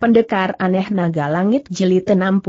Pendekar aneh naga langit Jeli 61.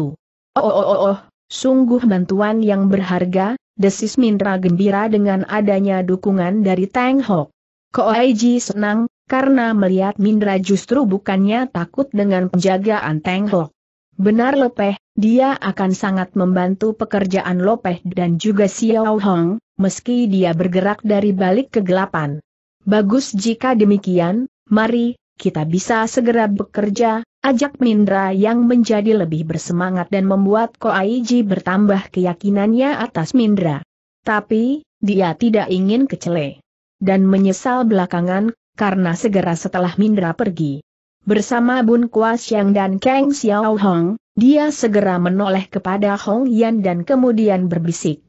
Oh, oh, oh, oh, sungguh bantuan yang berharga, desis Mindra gembira dengan adanya dukungan dari Tang Hok. Koaiji senang, karena melihat Mindra justru bukannya takut dengan penjagaan Tang Hok. Benar Lopeh, dia akan sangat membantu pekerjaan Lopeh dan juga Xiao Hong, meski dia bergerak dari balik kegelapan. Bagus jika demikian, mari kita bisa segera bekerja, ajak Mindra yang menjadi lebih bersemangat dan membuat Ko Koaiji bertambah keyakinannya atas Mindra. Tapi, dia tidak ingin kecele. Dan menyesal belakangan, karena segera setelah Mindra pergi. Bersama Bun Kuasiang dan Kang Xiao Hong, dia segera menoleh kepada Hong Yan dan kemudian berbisik.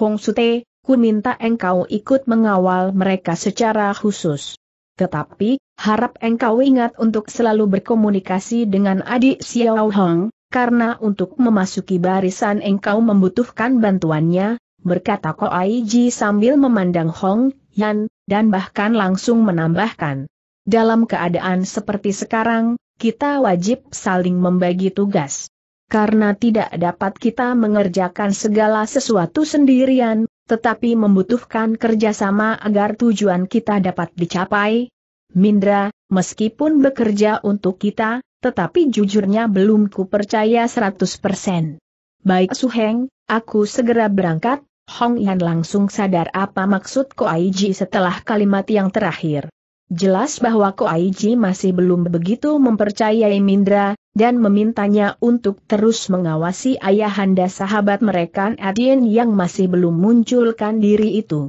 Hong Sute, ku minta engkau ikut mengawal mereka secara khusus. Tetapi, Harap engkau ingat untuk selalu berkomunikasi dengan adik Xiao Hong, karena untuk memasuki barisan engkau membutuhkan bantuannya, berkata Ko Ai Ji sambil memandang Hong Yan, dan bahkan langsung menambahkan. Dalam keadaan seperti sekarang, kita wajib saling membagi tugas. Karena tidak dapat kita mengerjakan segala sesuatu sendirian, tetapi membutuhkan kerjasama agar tujuan kita dapat dicapai, Mindra, meskipun bekerja untuk kita, tetapi jujurnya belum kupercaya percaya 100%. Baik Suheng, aku segera berangkat, Hong Yan langsung sadar apa maksud Ko Aiji setelah kalimat yang terakhir. Jelas bahwa Ko Koaiji masih belum begitu mempercayai Mindra, dan memintanya untuk terus mengawasi ayahanda sahabat mereka Adin yang masih belum munculkan diri itu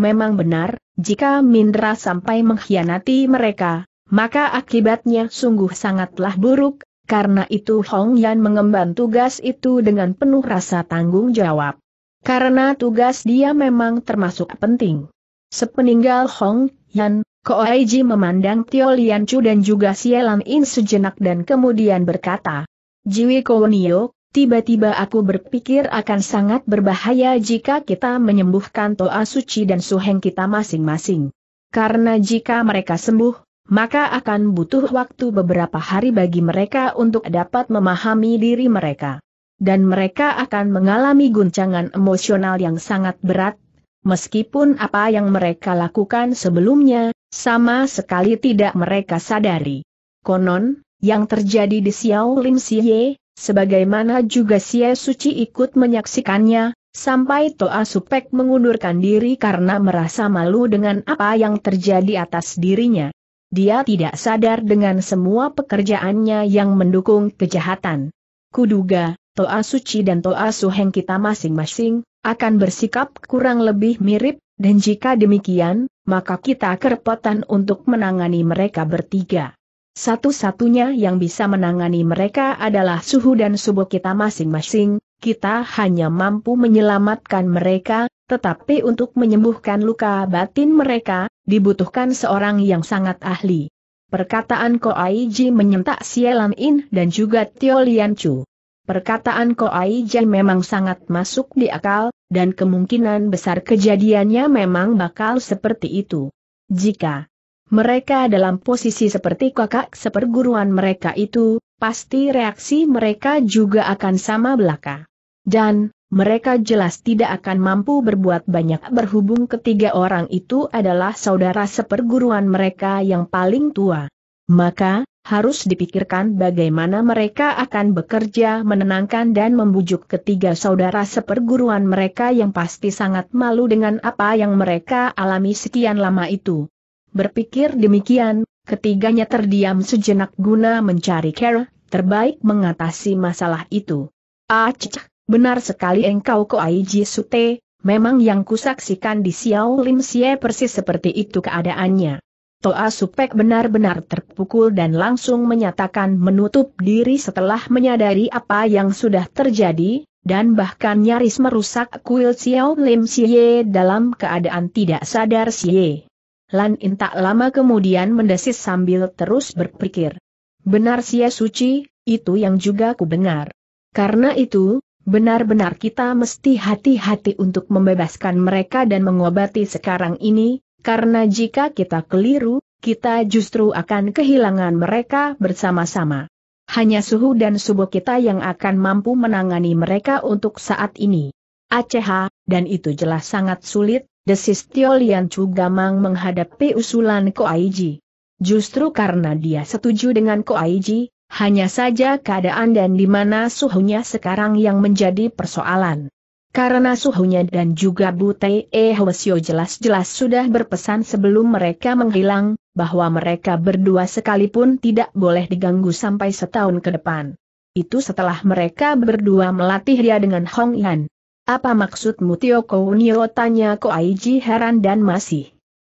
memang benar, jika Mindra sampai mengkhianati mereka, maka akibatnya sungguh sangatlah buruk, karena itu Hong Yan mengemban tugas itu dengan penuh rasa tanggung jawab. Karena tugas dia memang termasuk penting. Sepeninggal Hong Yan, Koaiji memandang Tio Lian Chu dan juga Sielan In sejenak dan kemudian berkata, Jiwi Nio, Tiba-tiba aku berpikir akan sangat berbahaya jika kita menyembuhkan Toa Suci dan Suheng kita masing-masing. Karena jika mereka sembuh, maka akan butuh waktu beberapa hari bagi mereka untuk dapat memahami diri mereka. Dan mereka akan mengalami guncangan emosional yang sangat berat, meskipun apa yang mereka lakukan sebelumnya, sama sekali tidak mereka sadari. Konon, yang terjadi di Xiao Lim Siye, Sebagaimana juga si Suci ikut menyaksikannya, sampai Toa Supek mengundurkan diri karena merasa malu dengan apa yang terjadi atas dirinya. Dia tidak sadar dengan semua pekerjaannya yang mendukung kejahatan. Kuduga, Toa Suci dan Toa Suheng kita masing-masing, akan bersikap kurang lebih mirip, dan jika demikian, maka kita kerepotan untuk menangani mereka bertiga. Satu-satunya yang bisa menangani mereka adalah suhu dan subuh kita masing-masing, kita hanya mampu menyelamatkan mereka, tetapi untuk menyembuhkan luka batin mereka, dibutuhkan seorang yang sangat ahli. Perkataan Ko Ji menyentak Sielan In dan juga Tio Lian Chu. Perkataan Ji memang sangat masuk di akal, dan kemungkinan besar kejadiannya memang bakal seperti itu. Jika mereka dalam posisi seperti kakak seperguruan mereka itu, pasti reaksi mereka juga akan sama belaka. Dan, mereka jelas tidak akan mampu berbuat banyak berhubung ketiga orang itu adalah saudara seperguruan mereka yang paling tua. Maka, harus dipikirkan bagaimana mereka akan bekerja menenangkan dan membujuk ketiga saudara seperguruan mereka yang pasti sangat malu dengan apa yang mereka alami sekian lama itu. Berpikir demikian, ketiganya terdiam sejenak guna mencari cara terbaik mengatasi masalah itu. Acik, ah, benar sekali engkau koai Sute, memang yang kusaksikan di Xiao Lim Xie persis seperti itu keadaannya. Toa Supek benar-benar terpukul dan langsung menyatakan menutup diri setelah menyadari apa yang sudah terjadi, dan bahkan nyaris merusak kuil Xiao Lim Xie dalam keadaan tidak sadar Xie. Lan In tak lama kemudian mendesis sambil terus berpikir. Benar Sia Suci, itu yang juga ku dengar. Karena itu, benar-benar kita mesti hati-hati untuk membebaskan mereka dan mengobati sekarang ini, karena jika kita keliru, kita justru akan kehilangan mereka bersama-sama. Hanya suhu dan subuh kita yang akan mampu menangani mereka untuk saat ini. Aceh, dan itu jelas sangat sulit, desis Tio Lian Chu gamang menghadapi usulan Ko Aiji. Justru karena dia setuju dengan Ko Aiji, hanya saja keadaan dan di mana suhunya sekarang yang menjadi persoalan. Karena suhunya dan juga Tai E Hwasyo jelas-jelas sudah berpesan sebelum mereka menghilang, bahwa mereka berdua sekalipun tidak boleh diganggu sampai setahun ke depan. Itu setelah mereka berdua melatih dia dengan Hong Yan. Apa maksudmu Tio Kounio tanya Aiji heran dan masih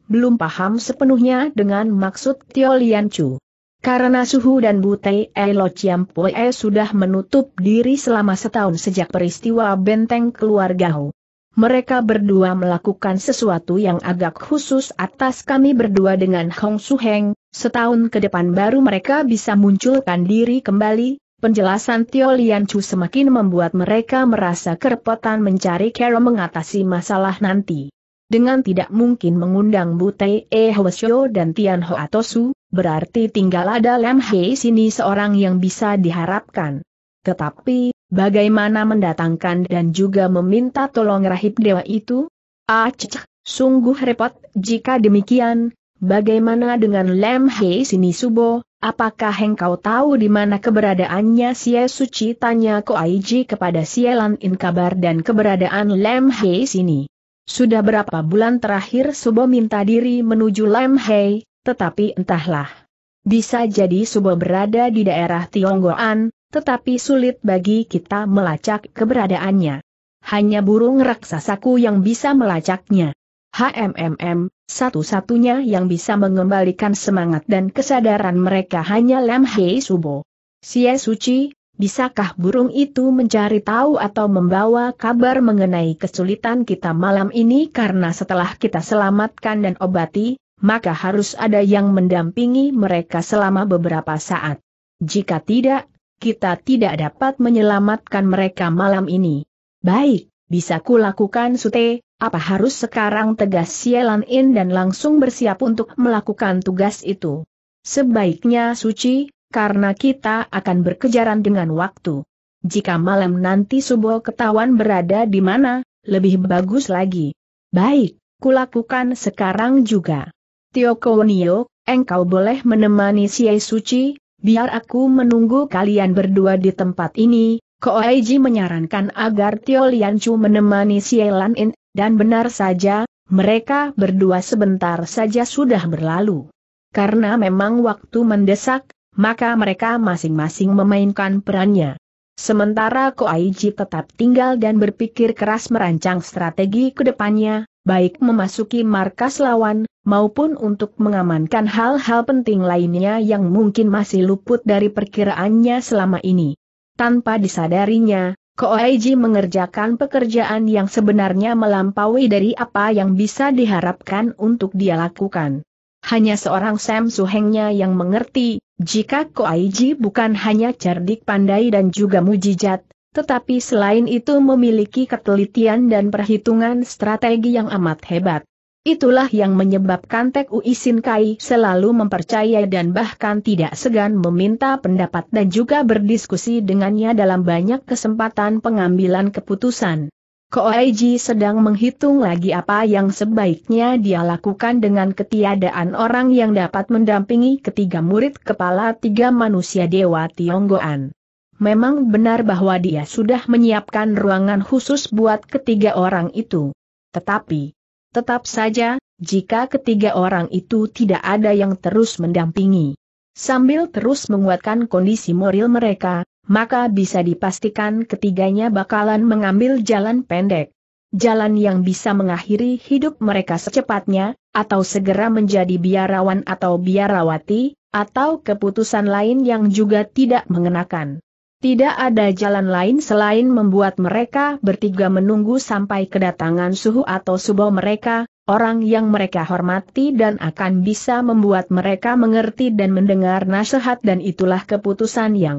belum paham sepenuhnya dengan maksud Tio Lian Chu. Karena Suhu dan Butei Elo Poe sudah menutup diri selama setahun sejak peristiwa benteng keluarga Ho. Mereka berdua melakukan sesuatu yang agak khusus atas kami berdua dengan Hong Su Heng, setahun ke depan baru mereka bisa munculkan diri kembali, Penjelasan Tio Lian Chu semakin membuat mereka merasa kerepotan mencari cara mengatasi masalah nanti. Dengan tidak mungkin mengundang Butei E Hwasyo dan Tian Ho Atosu, berarti tinggal ada Lam Hei sini seorang yang bisa diharapkan. Tetapi, bagaimana mendatangkan dan juga meminta tolong rahib dewa itu? Aceh, sungguh repot, jika demikian, bagaimana dengan Lam Hei sini Subo, Apakah engkau tahu di mana keberadaannya Sia Suci? Tanya Ko Aiji kepada Sialan Lan In kabar dan keberadaan Lam Hei sini. Sudah berapa bulan terakhir Subo minta diri menuju Lam Hei, tetapi entahlah. Bisa jadi Subo berada di daerah Tionggoan, tetapi sulit bagi kita melacak keberadaannya. Hanya burung raksasaku yang bisa melacaknya. HMMM, satu-satunya yang bisa mengembalikan semangat dan kesadaran mereka hanya Lam Hei Subo. Xie Suci, bisakah burung itu mencari tahu atau membawa kabar mengenai kesulitan kita malam ini karena setelah kita selamatkan dan obati, maka harus ada yang mendampingi mereka selama beberapa saat. Jika tidak, kita tidak dapat menyelamatkan mereka malam ini. Baik, bisa kulakukan Sute, apa harus sekarang tegas Sialan In dan langsung bersiap untuk melakukan tugas itu? Sebaiknya suci, karena kita akan berkejaran dengan waktu. Jika malam nanti subuh ketahuan berada di mana, lebih bagus lagi. Baik, kulakukan sekarang juga. Tio Kowonio, engkau boleh menemani Siei Suci, biar aku menunggu kalian berdua di tempat ini. Koaiji menyarankan agar Tio Lianchu menemani Sialan In dan benar saja, mereka berdua sebentar saja sudah berlalu. Karena memang waktu mendesak, maka mereka masing-masing memainkan perannya. Sementara Ko Koaiji tetap tinggal dan berpikir keras merancang strategi ke depannya, baik memasuki markas lawan, maupun untuk mengamankan hal-hal penting lainnya yang mungkin masih luput dari perkiraannya selama ini. Tanpa disadarinya, Koaiji mengerjakan pekerjaan yang sebenarnya melampaui dari apa yang bisa diharapkan untuk dia lakukan. Hanya seorang Sam Suhengnya yang mengerti, jika Koaiji bukan hanya cerdik pandai dan juga mujijat, tetapi selain itu memiliki ketelitian dan perhitungan strategi yang amat hebat. Itulah yang menyebabkan Tek Uisin Kai selalu mempercayai dan bahkan tidak segan meminta pendapat dan juga berdiskusi dengannya dalam banyak kesempatan pengambilan keputusan. Koaiji sedang menghitung lagi apa yang sebaiknya dia lakukan dengan ketiadaan orang yang dapat mendampingi ketiga murid kepala tiga manusia dewa Tionggoan. Memang benar bahwa dia sudah menyiapkan ruangan khusus buat ketiga orang itu. Tetapi, Tetap saja, jika ketiga orang itu tidak ada yang terus mendampingi. Sambil terus menguatkan kondisi moral mereka, maka bisa dipastikan ketiganya bakalan mengambil jalan pendek. Jalan yang bisa mengakhiri hidup mereka secepatnya, atau segera menjadi biarawan atau biarawati, atau keputusan lain yang juga tidak mengenakan. Tidak ada jalan lain selain membuat mereka bertiga menunggu sampai kedatangan suhu atau subo mereka, orang yang mereka hormati dan akan bisa membuat mereka mengerti dan mendengar nasihat dan itulah keputusan yang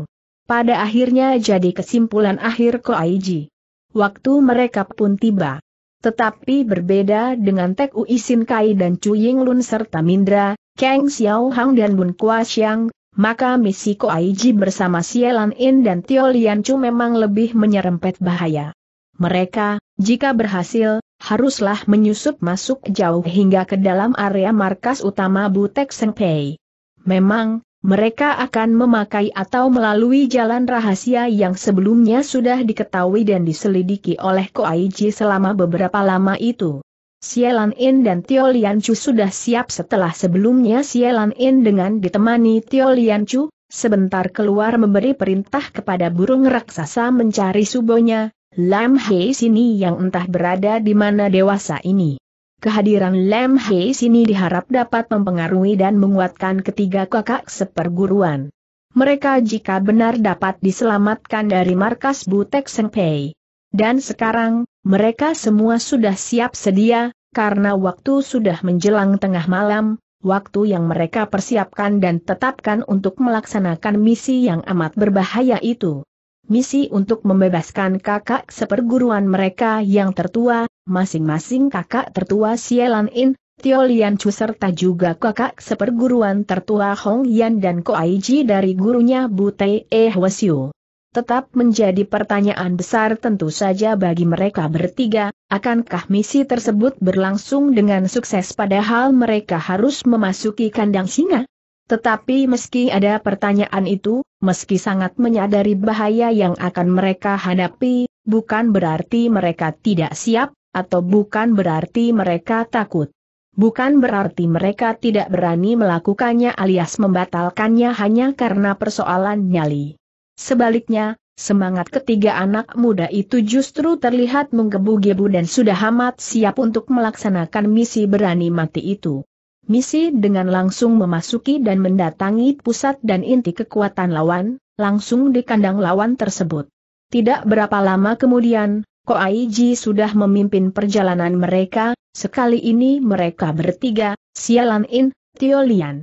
pada akhirnya jadi kesimpulan akhir Koaiji. Waktu mereka pun tiba. Tetapi berbeda dengan Tek Uisin Kai dan Chu Ying Lun serta Mindra, Kang Xiao Hang dan Bun Kua Xiang, maka misi Ko Aiji bersama Sielan In dan Tio Lian Chu memang lebih menyerempet bahaya. Mereka, jika berhasil, haruslah menyusup masuk jauh hingga ke dalam area markas utama Butek Sengpei. Memang, mereka akan memakai atau melalui jalan rahasia yang sebelumnya sudah diketahui dan diselidiki oleh Ko Aiji selama beberapa lama itu. Sielan In dan Tio Lian Chu sudah siap setelah sebelumnya Sielan In dengan ditemani Tio Lian Chu, sebentar keluar memberi perintah kepada burung raksasa mencari subonya, Lam Hei Sini yang entah berada di mana dewasa ini. Kehadiran Lam Hei Sini diharap dapat mempengaruhi dan menguatkan ketiga kakak seperguruan. Mereka jika benar dapat diselamatkan dari markas Butek Sengpei. Dan sekarang, mereka semua sudah siap sedia, karena waktu sudah menjelang tengah malam, waktu yang mereka persiapkan dan tetapkan untuk melaksanakan misi yang amat berbahaya itu. Misi untuk membebaskan kakak seperguruan mereka yang tertua, masing-masing kakak tertua Sielan In, Tio Lian Chu serta juga kakak seperguruan tertua Hong Yan dan Ko Aiji dari gurunya Bute E Hwasyu tetap menjadi pertanyaan besar tentu saja bagi mereka bertiga, akankah misi tersebut berlangsung dengan sukses padahal mereka harus memasuki kandang singa? Tetapi meski ada pertanyaan itu, meski sangat menyadari bahaya yang akan mereka hadapi, bukan berarti mereka tidak siap, atau bukan berarti mereka takut. Bukan berarti mereka tidak berani melakukannya alias membatalkannya hanya karena persoalan nyali. Sebaliknya, semangat ketiga anak muda itu justru terlihat menggebu-gebu dan sudah amat siap untuk melaksanakan misi berani mati itu. Misi dengan langsung memasuki dan mendatangi pusat dan inti kekuatan lawan, langsung di kandang lawan tersebut. Tidak berapa lama kemudian, Koaiji sudah memimpin perjalanan mereka, sekali ini mereka bertiga, Sialan In, Tiolian,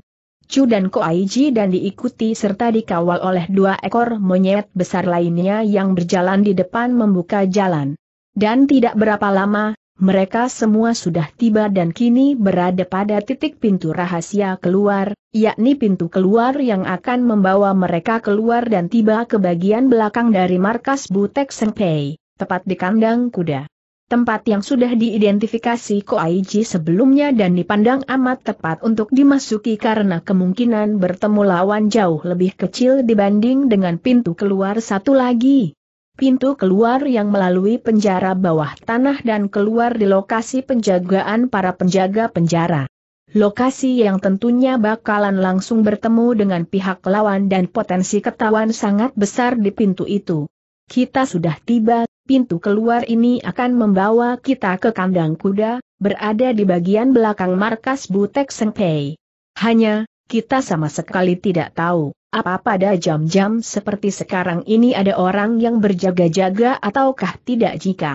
Chu dan Aiji dan diikuti serta dikawal oleh dua ekor monyet besar lainnya yang berjalan di depan membuka jalan. Dan tidak berapa lama, mereka semua sudah tiba dan kini berada pada titik pintu rahasia keluar, yakni pintu keluar yang akan membawa mereka keluar dan tiba ke bagian belakang dari markas Butek Sengpei, tepat di kandang kuda tempat yang sudah diidentifikasi Koaiji sebelumnya dan dipandang amat tepat untuk dimasuki karena kemungkinan bertemu lawan jauh lebih kecil dibanding dengan pintu keluar satu lagi. Pintu keluar yang melalui penjara bawah tanah dan keluar di lokasi penjagaan para penjaga penjara. Lokasi yang tentunya bakalan langsung bertemu dengan pihak lawan dan potensi ketahuan sangat besar di pintu itu. Kita sudah tiba pintu keluar ini akan membawa kita ke kandang kuda, berada di bagian belakang markas Butek Sengpei. Hanya, kita sama sekali tidak tahu, apa pada jam-jam seperti sekarang ini ada orang yang berjaga-jaga ataukah tidak jika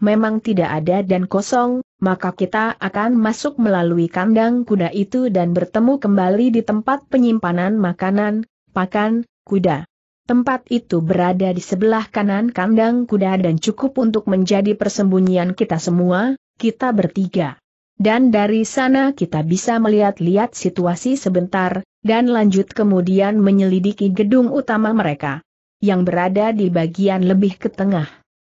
memang tidak ada dan kosong, maka kita akan masuk melalui kandang kuda itu dan bertemu kembali di tempat penyimpanan makanan, pakan, kuda. Tempat itu berada di sebelah kanan kandang kuda dan cukup untuk menjadi persembunyian kita semua, kita bertiga. Dan dari sana kita bisa melihat-lihat situasi sebentar, dan lanjut kemudian menyelidiki gedung utama mereka. Yang berada di bagian lebih ke tengah.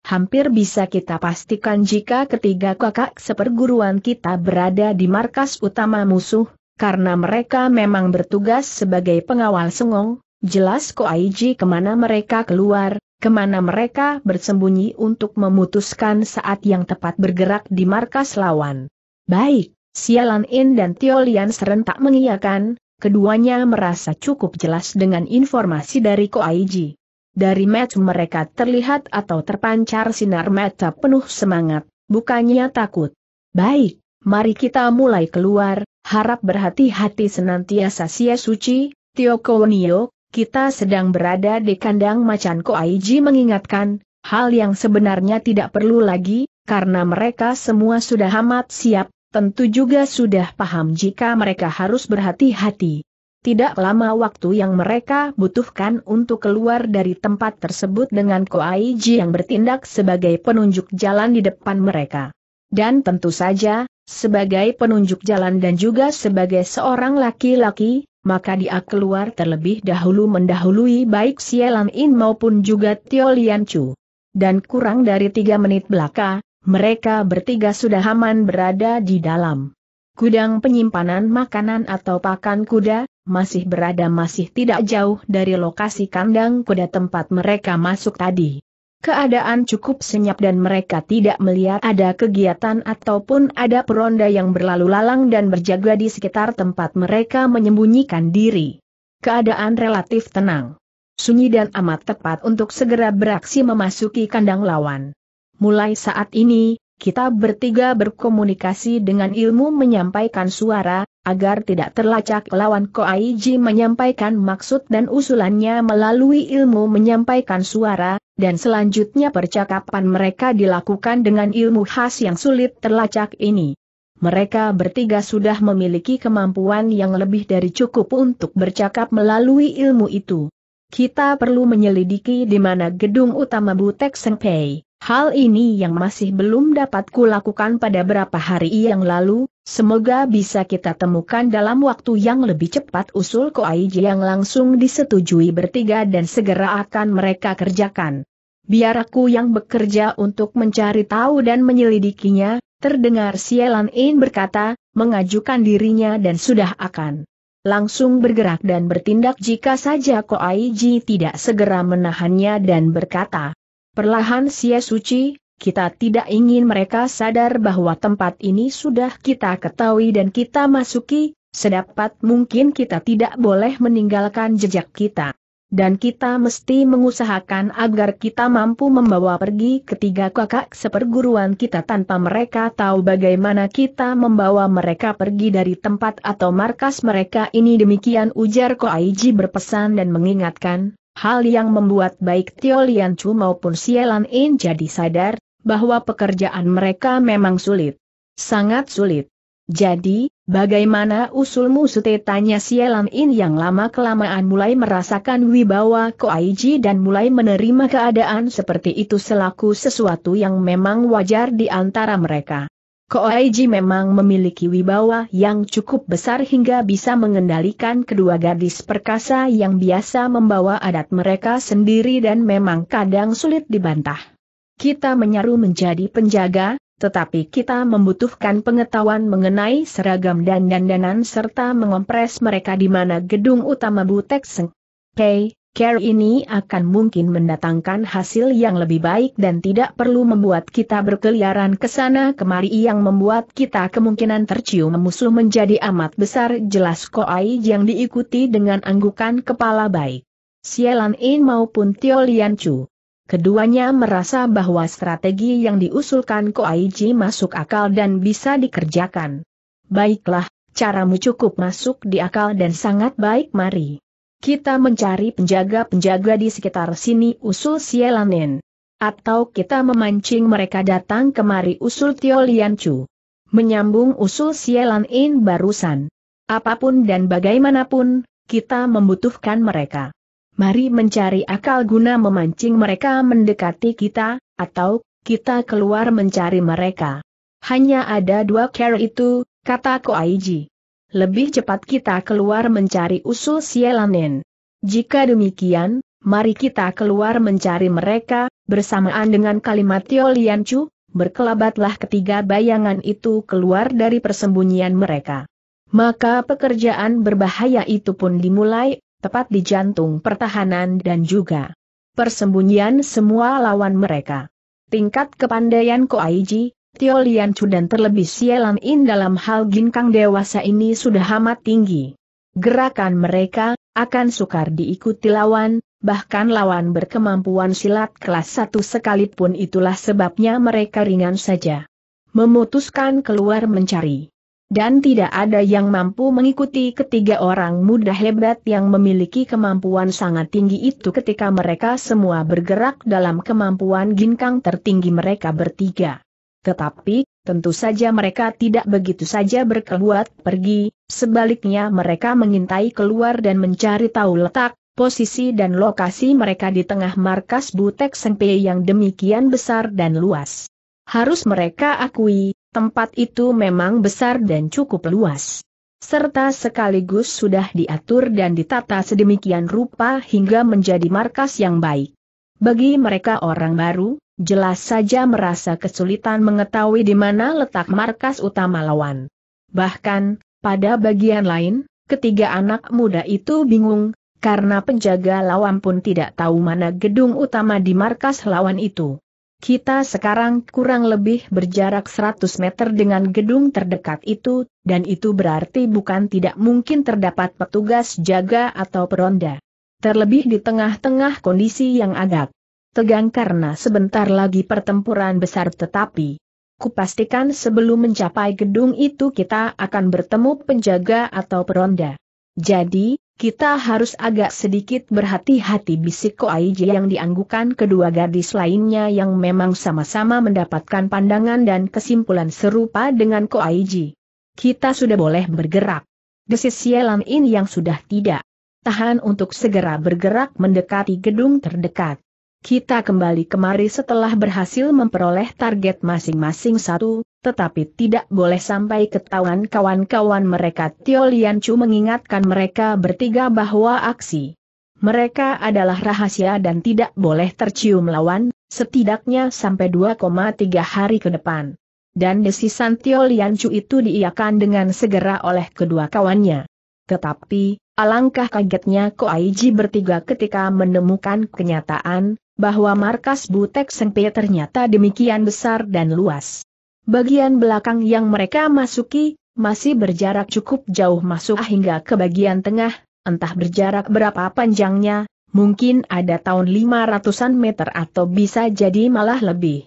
Hampir bisa kita pastikan jika ketiga kakak seperguruan kita berada di markas utama musuh, karena mereka memang bertugas sebagai pengawal sengong, Jelas Ko Aiji kemana mereka keluar, kemana mereka bersembunyi untuk memutuskan saat yang tepat bergerak di markas lawan. Baik, Sialan In dan Tio serentak mengiyakan, keduanya merasa cukup jelas dengan informasi dari Ko Aiji. Dari match mereka terlihat atau terpancar sinar mata penuh semangat, bukannya takut. Baik, mari kita mulai keluar, harap berhati-hati senantiasa Sia Suci, Tio Kownio, kita sedang berada di kandang macan Koaiji mengingatkan, hal yang sebenarnya tidak perlu lagi, karena mereka semua sudah amat siap, tentu juga sudah paham jika mereka harus berhati-hati. Tidak lama waktu yang mereka butuhkan untuk keluar dari tempat tersebut dengan Koaiji yang bertindak sebagai penunjuk jalan di depan mereka. Dan tentu saja, sebagai penunjuk jalan dan juga sebagai seorang laki-laki, maka dia keluar terlebih dahulu mendahului baik Sialan In maupun juga Tio Lian Chu. Dan kurang dari tiga menit belaka, mereka bertiga sudah aman berada di dalam Kudang penyimpanan makanan atau pakan kuda, masih berada masih tidak jauh dari lokasi kandang kuda tempat mereka masuk tadi. Keadaan cukup senyap dan mereka tidak melihat ada kegiatan ataupun ada peronda yang berlalu lalang dan berjaga di sekitar tempat mereka menyembunyikan diri. Keadaan relatif tenang. Sunyi dan amat tepat untuk segera beraksi memasuki kandang lawan. Mulai saat ini, kita bertiga berkomunikasi dengan ilmu menyampaikan suara, agar tidak terlacak lawan Koaiji menyampaikan maksud dan usulannya melalui ilmu menyampaikan suara, dan selanjutnya percakapan mereka dilakukan dengan ilmu khas yang sulit terlacak ini. Mereka bertiga sudah memiliki kemampuan yang lebih dari cukup untuk bercakap melalui ilmu itu. Kita perlu menyelidiki di mana gedung utama Butek Sengpei. Hal ini yang masih belum dapat kulakukan pada berapa hari yang lalu, semoga bisa kita temukan dalam waktu yang lebih cepat usul Koaiji yang langsung disetujui bertiga dan segera akan mereka kerjakan. Biar aku yang bekerja untuk mencari tahu dan menyelidikinya, terdengar Sielan In berkata, mengajukan dirinya dan sudah akan langsung bergerak dan bertindak jika saja Koaiji tidak segera menahannya dan berkata, Perlahan Sia Suci, kita tidak ingin mereka sadar bahwa tempat ini sudah kita ketahui dan kita masuki, sedapat mungkin kita tidak boleh meninggalkan jejak kita. Dan kita mesti mengusahakan agar kita mampu membawa pergi ketiga kakak seperguruan kita tanpa mereka tahu bagaimana kita membawa mereka pergi dari tempat atau markas mereka ini demikian ujar Koaiji berpesan dan mengingatkan, Hal yang membuat baik Tio Lian Chu maupun Sielan In jadi sadar, bahwa pekerjaan mereka memang sulit. Sangat sulit. Jadi, bagaimana usulmu sute tanya Sielan In yang lama-kelamaan mulai merasakan wibawa Koaiji dan mulai menerima keadaan seperti itu selaku sesuatu yang memang wajar di antara mereka. Koaiji memang memiliki wibawa yang cukup besar hingga bisa mengendalikan kedua gadis perkasa yang biasa membawa adat mereka sendiri dan memang kadang sulit dibantah. Kita menyaru menjadi penjaga, tetapi kita membutuhkan pengetahuan mengenai seragam dan dandanan serta mengompres mereka di mana gedung utama Butek Seng. Pei, care ini akan mungkin mendatangkan hasil yang lebih baik dan tidak perlu membuat kita berkeliaran ke sana kemari yang membuat kita kemungkinan tercium musuh menjadi amat besar jelas Koai yang diikuti dengan anggukan kepala baik. Sialan In maupun Tio Lian Chu. Keduanya merasa bahwa strategi yang diusulkan Koaiji masuk akal dan bisa dikerjakan. Baiklah, caramu cukup masuk di akal dan sangat baik mari. Kita mencari penjaga-penjaga di sekitar sini usul Sielanen. Atau kita memancing mereka datang kemari usul Tio Liancu. Menyambung usul Sielanen barusan. Apapun dan bagaimanapun, kita membutuhkan mereka. Mari mencari akal guna memancing mereka mendekati kita, atau kita keluar mencari mereka. Hanya ada dua cara itu, kata Ko Aiji lebih cepat kita keluar mencari usul sielanen. Jika demikian, mari kita keluar mencari mereka, bersamaan dengan kalimat Tio Chu, berkelabatlah ketiga bayangan itu keluar dari persembunyian mereka. Maka pekerjaan berbahaya itu pun dimulai, tepat di jantung pertahanan dan juga persembunyian semua lawan mereka. Tingkat kepandaian Koaiji, Tio Lian Chu dan terlebih Sialan In dalam hal ginkang dewasa ini sudah amat tinggi. Gerakan mereka, akan sukar diikuti lawan, bahkan lawan berkemampuan silat kelas satu sekalipun itulah sebabnya mereka ringan saja. Memutuskan keluar mencari. Dan tidak ada yang mampu mengikuti ketiga orang muda hebat yang memiliki kemampuan sangat tinggi itu ketika mereka semua bergerak dalam kemampuan ginkang tertinggi mereka bertiga. Tetapi, tentu saja mereka tidak begitu saja berkeluat pergi, sebaliknya mereka mengintai keluar dan mencari tahu letak, posisi dan lokasi mereka di tengah markas Butek Sengpe yang demikian besar dan luas. Harus mereka akui, tempat itu memang besar dan cukup luas. Serta sekaligus sudah diatur dan ditata sedemikian rupa hingga menjadi markas yang baik. Bagi mereka orang baru, jelas saja merasa kesulitan mengetahui di mana letak markas utama lawan. Bahkan, pada bagian lain, ketiga anak muda itu bingung, karena penjaga lawan pun tidak tahu mana gedung utama di markas lawan itu. Kita sekarang kurang lebih berjarak 100 meter dengan gedung terdekat itu, dan itu berarti bukan tidak mungkin terdapat petugas jaga atau peronda. Terlebih di tengah-tengah kondisi yang agak tegang karena sebentar lagi pertempuran besar tetapi kupastikan sebelum mencapai gedung itu kita akan bertemu penjaga atau peronda. Jadi, kita harus agak sedikit berhati-hati bisik Ko Aiji yang dianggukan kedua gadis lainnya yang memang sama-sama mendapatkan pandangan dan kesimpulan serupa dengan Ko Koaiji. Kita sudah boleh bergerak. Desis Sialan In yang sudah tidak tahan untuk segera bergerak mendekati gedung terdekat. Kita kembali kemari setelah berhasil memperoleh target masing-masing satu, tetapi tidak boleh sampai ketahuan kawan-kawan mereka. Tio Lian Chu mengingatkan mereka bertiga bahwa aksi mereka adalah rahasia dan tidak boleh tercium lawan, setidaknya sampai 2,3 hari ke depan. Dan desisan Tio Chu itu diiakan dengan segera oleh kedua kawannya. Tetapi, alangkah kagetnya Ko Koaiji bertiga ketika menemukan kenyataan, bahwa markas Butek Sengpe ternyata demikian besar dan luas. Bagian belakang yang mereka masuki, masih berjarak cukup jauh masuk hingga ke bagian tengah, entah berjarak berapa panjangnya, mungkin ada tahun 500-an meter atau bisa jadi malah lebih.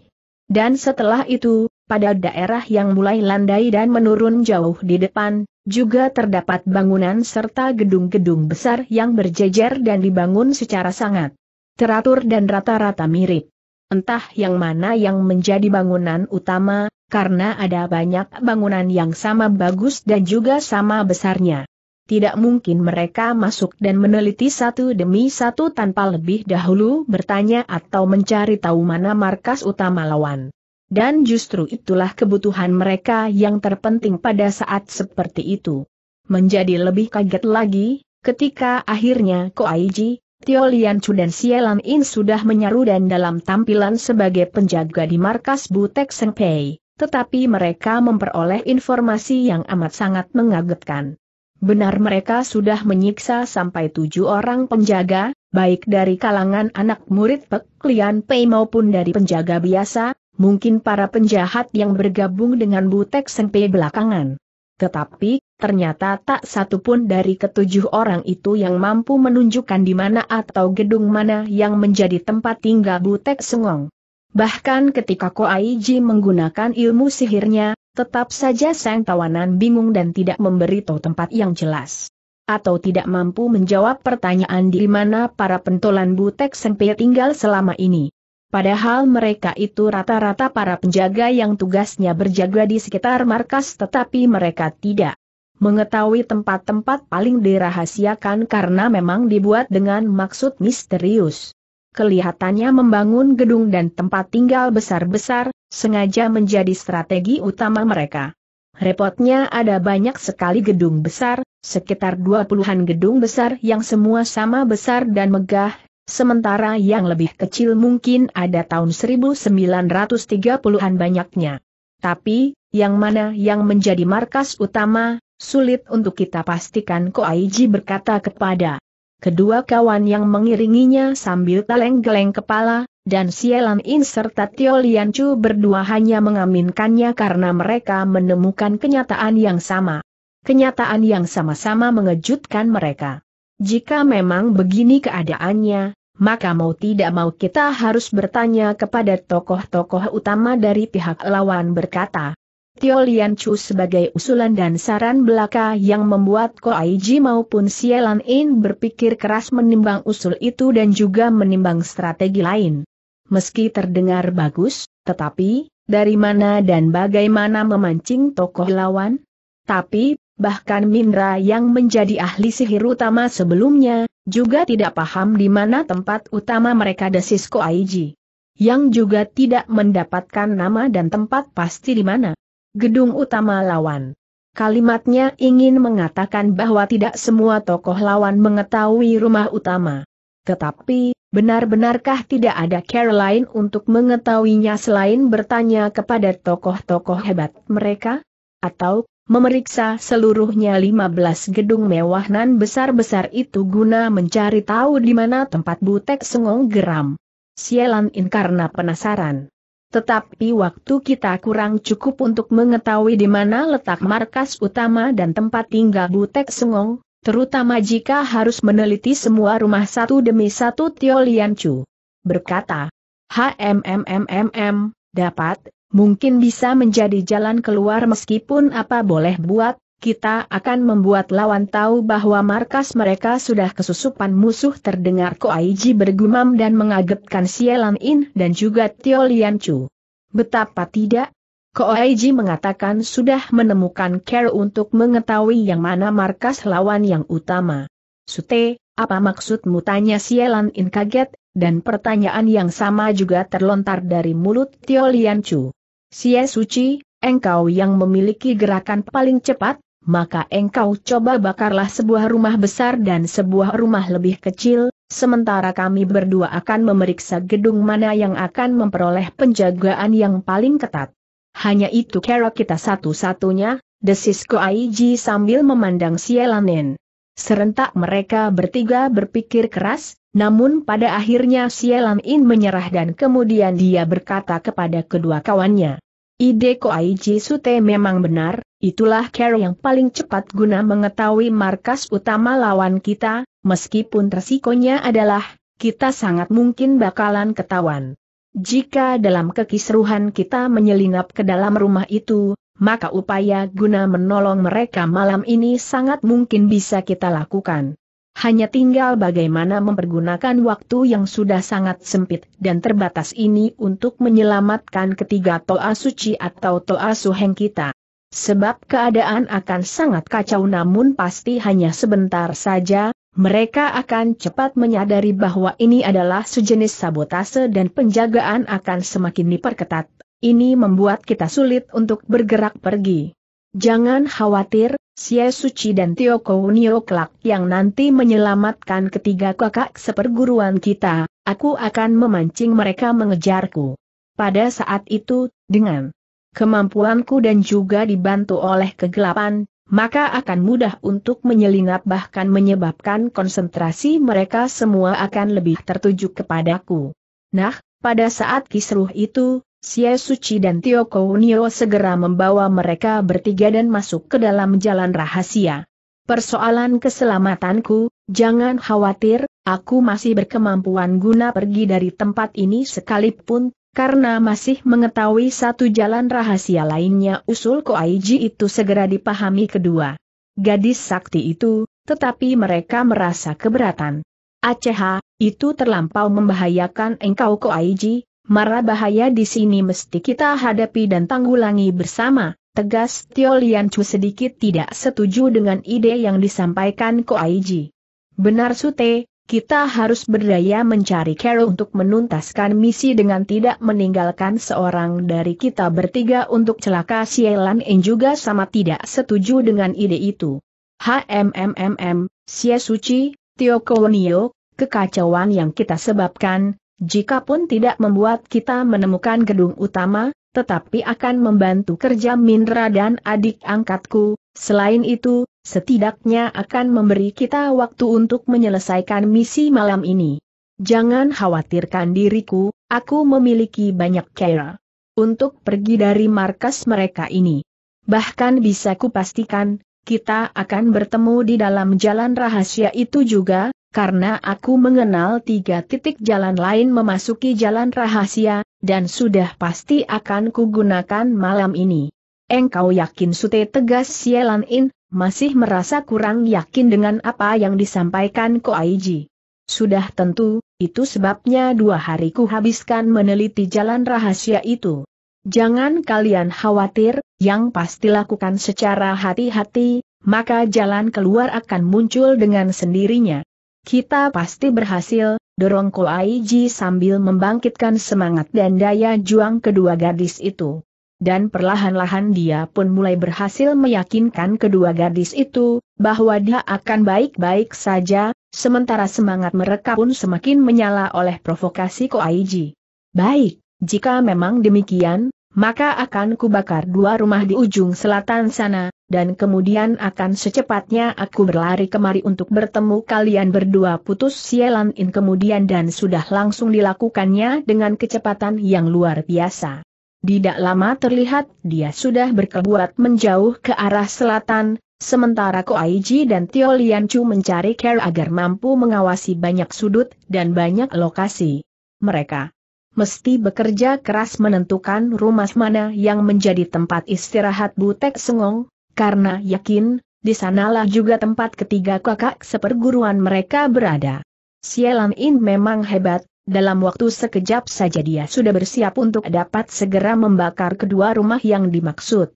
Dan setelah itu, pada daerah yang mulai landai dan menurun jauh di depan, juga terdapat bangunan serta gedung-gedung besar yang berjejer dan dibangun secara sangat teratur dan rata-rata mirip. Entah yang mana yang menjadi bangunan utama, karena ada banyak bangunan yang sama bagus dan juga sama besarnya. Tidak mungkin mereka masuk dan meneliti satu demi satu tanpa lebih dahulu bertanya atau mencari tahu mana markas utama lawan. Dan justru itulah kebutuhan mereka yang terpenting pada saat seperti itu. Menjadi lebih kaget lagi, ketika akhirnya Koaiji, Tio Lian Chu dan Xie In sudah menyaru dan dalam tampilan sebagai penjaga di markas Butek Seng Pei, tetapi mereka memperoleh informasi yang amat sangat mengagetkan. Benar mereka sudah menyiksa sampai tujuh orang penjaga, baik dari kalangan anak murid Pek Lian Pei maupun dari penjaga biasa, mungkin para penjahat yang bergabung dengan Butek Seng Pei belakangan. Tetapi, ternyata tak satu pun dari ketujuh orang itu yang mampu menunjukkan di mana atau gedung mana yang menjadi tempat tinggal Butek Sengong. Bahkan ketika Koaiji menggunakan ilmu sihirnya, tetap saja sang tawanan bingung dan tidak memberi tahu tempat yang jelas atau tidak mampu menjawab pertanyaan di mana para pentolan Butek Sengpe tinggal selama ini. Padahal mereka itu rata-rata para penjaga yang tugasnya berjaga di sekitar markas tetapi mereka tidak mengetahui tempat-tempat paling dirahasiakan karena memang dibuat dengan maksud misterius. Kelihatannya membangun gedung dan tempat tinggal besar-besar, sengaja menjadi strategi utama mereka. Repotnya ada banyak sekali gedung besar, sekitar dua puluhan gedung besar yang semua sama besar dan megah, sementara yang lebih kecil mungkin ada tahun 1930-an banyaknya. Tapi, yang mana yang menjadi markas utama, Sulit untuk kita pastikan Ko Koaiji berkata kepada kedua kawan yang mengiringinya sambil teleng-geleng kepala, dan Sielan In serta Tio Lian Chu berdua hanya mengaminkannya karena mereka menemukan kenyataan yang sama. Kenyataan yang sama-sama mengejutkan mereka. Jika memang begini keadaannya, maka mau tidak mau kita harus bertanya kepada tokoh-tokoh utama dari pihak lawan berkata, Tio Lian Chu sebagai usulan dan saran belaka yang membuat Ko Ji maupun Sielan In berpikir keras menimbang usul itu dan juga menimbang strategi lain. Meski terdengar bagus, tetapi, dari mana dan bagaimana memancing tokoh lawan? Tapi, bahkan Mindra yang menjadi ahli sihir utama sebelumnya, juga tidak paham di mana tempat utama mereka desis Ko Ji. Yang juga tidak mendapatkan nama dan tempat pasti di mana gedung utama lawan. Kalimatnya ingin mengatakan bahwa tidak semua tokoh lawan mengetahui rumah utama. Tetapi, benar-benarkah tidak ada Caroline untuk mengetahuinya selain bertanya kepada tokoh-tokoh hebat mereka? Atau, memeriksa seluruhnya 15 gedung mewah nan besar-besar itu guna mencari tahu di mana tempat Butek Sengong geram. Sialan in karena penasaran. Tetapi waktu kita kurang cukup untuk mengetahui di mana letak markas utama dan tempat tinggal Butek Sengong, terutama jika harus meneliti semua rumah satu demi satu Tio Lian Chu. Berkata, HMMMMM, dapat, mungkin bisa menjadi jalan keluar meskipun apa boleh buat, kita akan membuat lawan tahu bahwa markas mereka sudah kesusupan musuh terdengar Ko Aiji bergumam dan mengagetkan Sielan In dan juga Tio Lian Chu. Betapa tidak? Ko Aiji mengatakan sudah menemukan care untuk mengetahui yang mana markas lawan yang utama. Sute, apa maksudmu tanya Sielan In kaget, dan pertanyaan yang sama juga terlontar dari mulut Tio Lian Chu. Sia Suci, engkau yang memiliki gerakan paling cepat, maka engkau coba bakarlah sebuah rumah besar dan sebuah rumah lebih kecil, sementara kami berdua akan memeriksa gedung mana yang akan memperoleh penjagaan yang paling ketat. Hanya itu kera kita satu-satunya, desis Koaiji sambil memandang Sielanen. Serentak mereka bertiga berpikir keras, namun pada akhirnya Sielanin menyerah dan kemudian dia berkata kepada kedua kawannya. Ide Aiji Sute memang benar, itulah cara yang paling cepat guna mengetahui markas utama lawan kita, meskipun resikonya adalah, kita sangat mungkin bakalan ketahuan. Jika dalam kekisruhan kita menyelinap ke dalam rumah itu, maka upaya guna menolong mereka malam ini sangat mungkin bisa kita lakukan. Hanya tinggal bagaimana mempergunakan waktu yang sudah sangat sempit dan terbatas ini untuk menyelamatkan ketiga Toa Suci atau Toa Suheng kita. Sebab keadaan akan sangat kacau namun pasti hanya sebentar saja, mereka akan cepat menyadari bahwa ini adalah sejenis sabotase dan penjagaan akan semakin diperketat. Ini membuat kita sulit untuk bergerak pergi. Jangan khawatir, Xie Suci dan Tio Kounio Klak yang nanti menyelamatkan ketiga kakak seperguruan kita, aku akan memancing mereka mengejarku. Pada saat itu, dengan kemampuanku dan juga dibantu oleh kegelapan, maka akan mudah untuk menyelinap bahkan menyebabkan konsentrasi mereka semua akan lebih tertuju kepadaku. Nah, pada saat kisruh itu, Xie Suci dan Tio Kounio segera membawa mereka bertiga dan masuk ke dalam jalan rahasia. Persoalan keselamatanku, jangan khawatir, aku masih berkemampuan guna pergi dari tempat ini sekalipun, karena masih mengetahui satu jalan rahasia lainnya usul Koaiji itu segera dipahami kedua. Gadis sakti itu, tetapi mereka merasa keberatan. Aceh, itu terlampau membahayakan engkau Koaiji, Marah bahaya di sini mesti kita hadapi dan tanggulangi bersama, tegas Tio Lian Chu sedikit tidak setuju dengan ide yang disampaikan Ko Aiji. Benar Sute, kita harus berdaya mencari Carol untuk menuntaskan misi dengan tidak meninggalkan seorang dari kita bertiga untuk celaka Sielan En juga sama tidak setuju dengan ide itu. HMMMM, Sia Suci, Tio Kowonio, kekacauan yang kita sebabkan, jika pun tidak membuat kita menemukan gedung utama, tetapi akan membantu kerja Mindra dan adik angkatku, selain itu, setidaknya akan memberi kita waktu untuk menyelesaikan misi malam ini. Jangan khawatirkan diriku, aku memiliki banyak cara untuk pergi dari markas mereka ini. Bahkan bisa kupastikan, kita akan bertemu di dalam jalan rahasia itu juga, karena aku mengenal tiga titik jalan lain memasuki jalan rahasia, dan sudah pasti akan kugunakan malam ini. Engkau yakin Sute tegas Sielan In, masih merasa kurang yakin dengan apa yang disampaikan Ko Aiji. Sudah tentu, itu sebabnya dua hari ku habiskan meneliti jalan rahasia itu. Jangan kalian khawatir, yang pasti lakukan secara hati-hati, maka jalan keluar akan muncul dengan sendirinya. Kita pasti berhasil, dorong Ko Aiji sambil membangkitkan semangat dan daya juang kedua gadis itu. Dan perlahan-lahan dia pun mulai berhasil meyakinkan kedua gadis itu, bahwa dia akan baik-baik saja, sementara semangat mereka pun semakin menyala oleh provokasi Ko Aiji. Baik, jika memang demikian, maka akan kubakar dua rumah di ujung selatan sana, dan kemudian akan secepatnya aku berlari kemari untuk bertemu kalian berdua putus sialan In kemudian dan sudah langsung dilakukannya dengan kecepatan yang luar biasa. Tidak lama terlihat dia sudah berkebuat menjauh ke arah selatan, sementara Ko Koaiji dan Tio Chu mencari care agar mampu mengawasi banyak sudut dan banyak lokasi. Mereka mesti bekerja keras menentukan rumah mana yang menjadi tempat istirahat Butek Sengong, karena yakin, di sanalah juga tempat ketiga kakak seperguruan mereka berada. Sialan In memang hebat, dalam waktu sekejap saja dia sudah bersiap untuk dapat segera membakar kedua rumah yang dimaksud.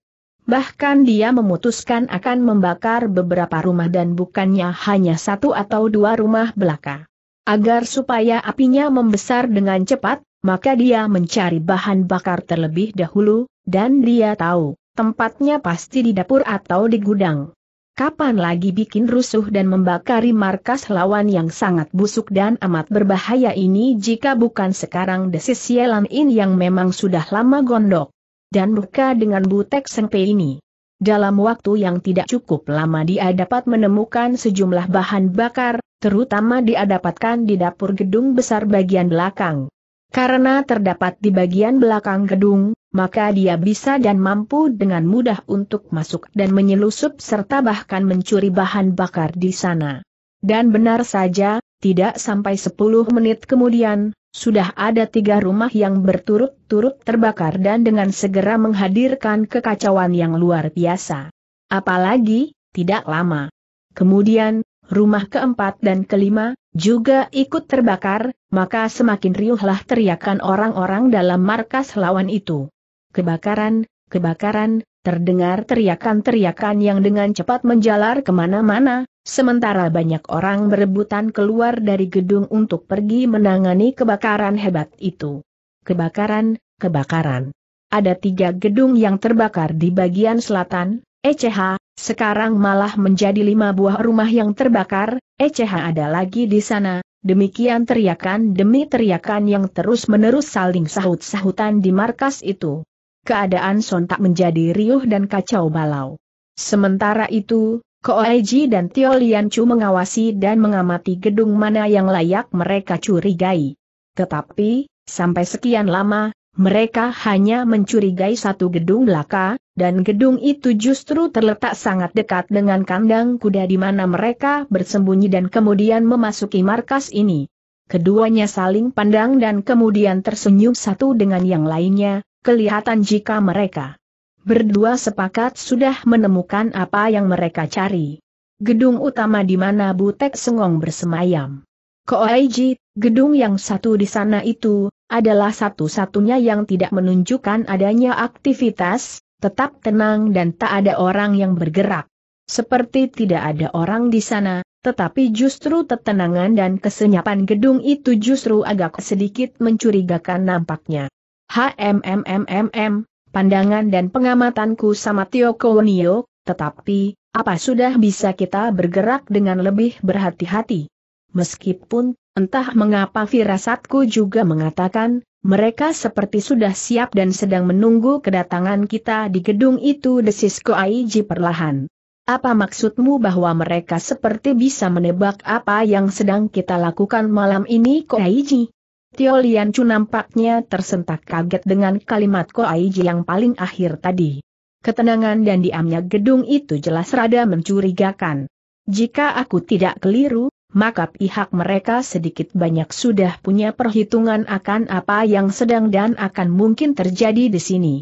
Bahkan dia memutuskan akan membakar beberapa rumah dan bukannya hanya satu atau dua rumah belaka. Agar supaya apinya membesar dengan cepat, maka dia mencari bahan bakar terlebih dahulu, dan dia tahu, tempatnya pasti di dapur atau di gudang. Kapan lagi bikin rusuh dan membakari markas lawan yang sangat busuk dan amat berbahaya ini jika bukan sekarang desis Yelan In yang memang sudah lama gondok dan luka dengan Butek Sengpe ini. Dalam waktu yang tidak cukup lama dia dapat menemukan sejumlah bahan bakar, terutama dia dapatkan di dapur gedung besar bagian belakang. Karena terdapat di bagian belakang gedung, maka dia bisa dan mampu dengan mudah untuk masuk dan menyelusup serta bahkan mencuri bahan bakar di sana. Dan benar saja, tidak sampai 10 menit kemudian, sudah ada tiga rumah yang berturut-turut terbakar dan dengan segera menghadirkan kekacauan yang luar biasa. Apalagi, tidak lama. Kemudian, rumah keempat dan kelima, juga ikut terbakar, maka semakin riuhlah teriakan orang-orang dalam markas lawan itu kebakaran, kebakaran, terdengar teriakan-teriakan yang dengan cepat menjalar kemana-mana, sementara banyak orang berebutan keluar dari gedung untuk pergi menangani kebakaran hebat itu. Kebakaran, kebakaran. Ada tiga gedung yang terbakar di bagian selatan, ECH, sekarang malah menjadi lima buah rumah yang terbakar, ECH ada lagi di sana, demikian teriakan demi teriakan yang terus-menerus saling sahut-sahutan di markas itu keadaan sontak menjadi riuh dan kacau balau. Sementara itu, Koeji dan Tio Chu mengawasi dan mengamati gedung mana yang layak mereka curigai. Tetapi, sampai sekian lama, mereka hanya mencurigai satu gedung belaka, dan gedung itu justru terletak sangat dekat dengan kandang kuda di mana mereka bersembunyi dan kemudian memasuki markas ini. Keduanya saling pandang dan kemudian tersenyum satu dengan yang lainnya, kelihatan jika mereka berdua sepakat sudah menemukan apa yang mereka cari. Gedung utama di mana Butek Sengong bersemayam. Koaiji, gedung yang satu di sana itu, adalah satu-satunya yang tidak menunjukkan adanya aktivitas, tetap tenang dan tak ada orang yang bergerak. Seperti tidak ada orang di sana, tetapi justru ketenangan dan kesenyapan gedung itu justru agak sedikit mencurigakan nampaknya. HMMMMM, pandangan dan pengamatanku sama Tio Kowonio, tetapi, apa sudah bisa kita bergerak dengan lebih berhati-hati? Meskipun, entah mengapa firasatku juga mengatakan, mereka seperti sudah siap dan sedang menunggu kedatangan kita di gedung itu desis Aiji perlahan. Apa maksudmu bahwa mereka seperti bisa menebak apa yang sedang kita lakukan malam ini Koaiji? Tio Lian Chu nampaknya tersentak kaget dengan kalimat Ko Koaiji yang paling akhir tadi. Ketenangan dan diamnya gedung itu jelas rada mencurigakan. Jika aku tidak keliru, maka pihak mereka sedikit banyak sudah punya perhitungan akan apa yang sedang dan akan mungkin terjadi di sini.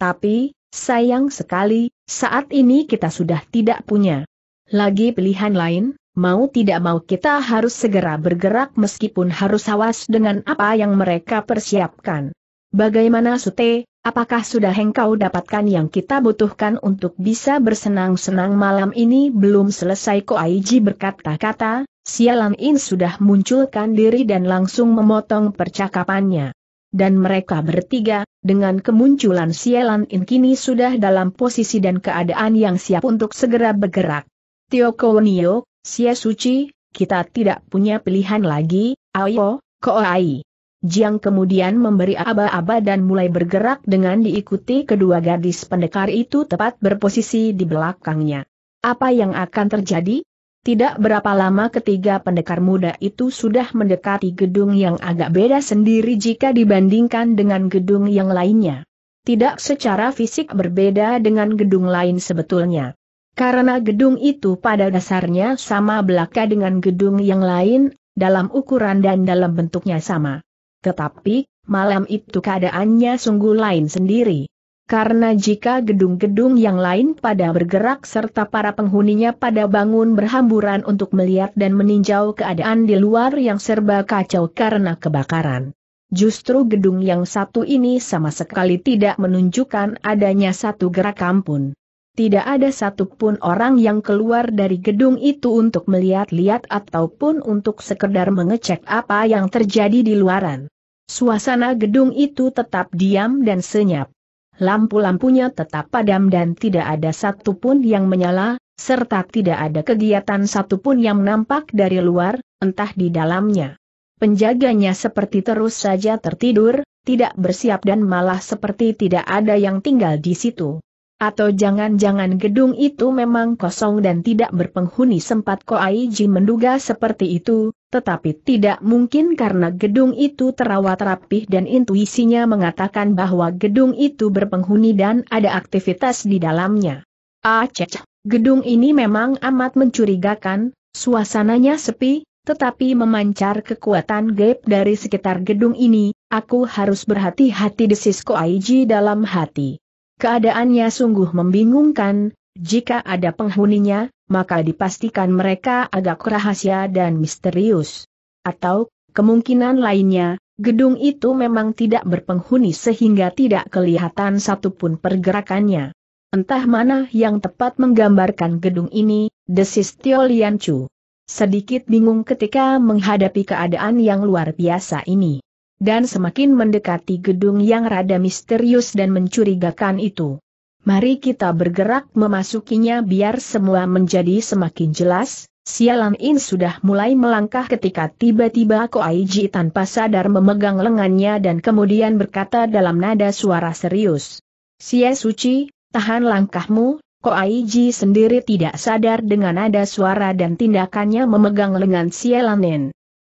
Tapi, sayang sekali, saat ini kita sudah tidak punya lagi pilihan lain, mau tidak mau kita harus segera bergerak meskipun harus awas dengan apa yang mereka persiapkan. Bagaimana Sute, apakah sudah engkau dapatkan yang kita butuhkan untuk bisa bersenang-senang malam ini belum selesai ko Aiji berkata-kata, Sialan In sudah munculkan diri dan langsung memotong percakapannya. Dan mereka bertiga, dengan kemunculan Sialan In kini sudah dalam posisi dan keadaan yang siap untuk segera bergerak. Tio Sia suci, kita tidak punya pilihan lagi, ayo, koai. Jiang kemudian memberi aba-aba dan mulai bergerak dengan diikuti kedua gadis pendekar itu tepat berposisi di belakangnya. Apa yang akan terjadi? Tidak berapa lama ketiga pendekar muda itu sudah mendekati gedung yang agak beda sendiri jika dibandingkan dengan gedung yang lainnya. Tidak secara fisik berbeda dengan gedung lain sebetulnya. Karena gedung itu pada dasarnya sama belaka dengan gedung yang lain, dalam ukuran dan dalam bentuknya sama. Tetapi, malam itu keadaannya sungguh lain sendiri. Karena jika gedung-gedung yang lain pada bergerak serta para penghuninya pada bangun berhamburan untuk melihat dan meninjau keadaan di luar yang serba kacau karena kebakaran. Justru gedung yang satu ini sama sekali tidak menunjukkan adanya satu gerak pun. Tidak ada satupun orang yang keluar dari gedung itu untuk melihat-lihat ataupun untuk sekedar mengecek apa yang terjadi di luaran. Suasana gedung itu tetap diam dan senyap. Lampu-lampunya tetap padam dan tidak ada satupun yang menyala, serta tidak ada kegiatan satupun yang nampak dari luar, entah di dalamnya. Penjaganya seperti terus saja tertidur, tidak bersiap dan malah seperti tidak ada yang tinggal di situ. Atau jangan-jangan gedung itu memang kosong dan tidak berpenghuni sempat Ko Aiji menduga seperti itu, tetapi tidak mungkin karena gedung itu terawat rapih dan intuisinya mengatakan bahwa gedung itu berpenghuni dan ada aktivitas di dalamnya. Aceh, ah, gedung ini memang amat mencurigakan, suasananya sepi, tetapi memancar kekuatan gaib dari sekitar gedung ini, aku harus berhati-hati desis Ko Aiji dalam hati. Keadaannya sungguh membingungkan, jika ada penghuninya, maka dipastikan mereka agak rahasia dan misterius. Atau, kemungkinan lainnya, gedung itu memang tidak berpenghuni sehingga tidak kelihatan satupun pergerakannya. Entah mana yang tepat menggambarkan gedung ini, desis Tio Lian Chu. Sedikit bingung ketika menghadapi keadaan yang luar biasa ini dan semakin mendekati gedung yang rada misterius dan mencurigakan itu. Mari kita bergerak memasukinya biar semua menjadi semakin jelas. Sialan In sudah mulai melangkah ketika tiba-tiba Koaiji tanpa sadar memegang lengannya dan kemudian berkata dalam nada suara serius. Sia Suci, tahan langkahmu, Koaiji sendiri tidak sadar dengan nada suara dan tindakannya memegang lengan sialan In.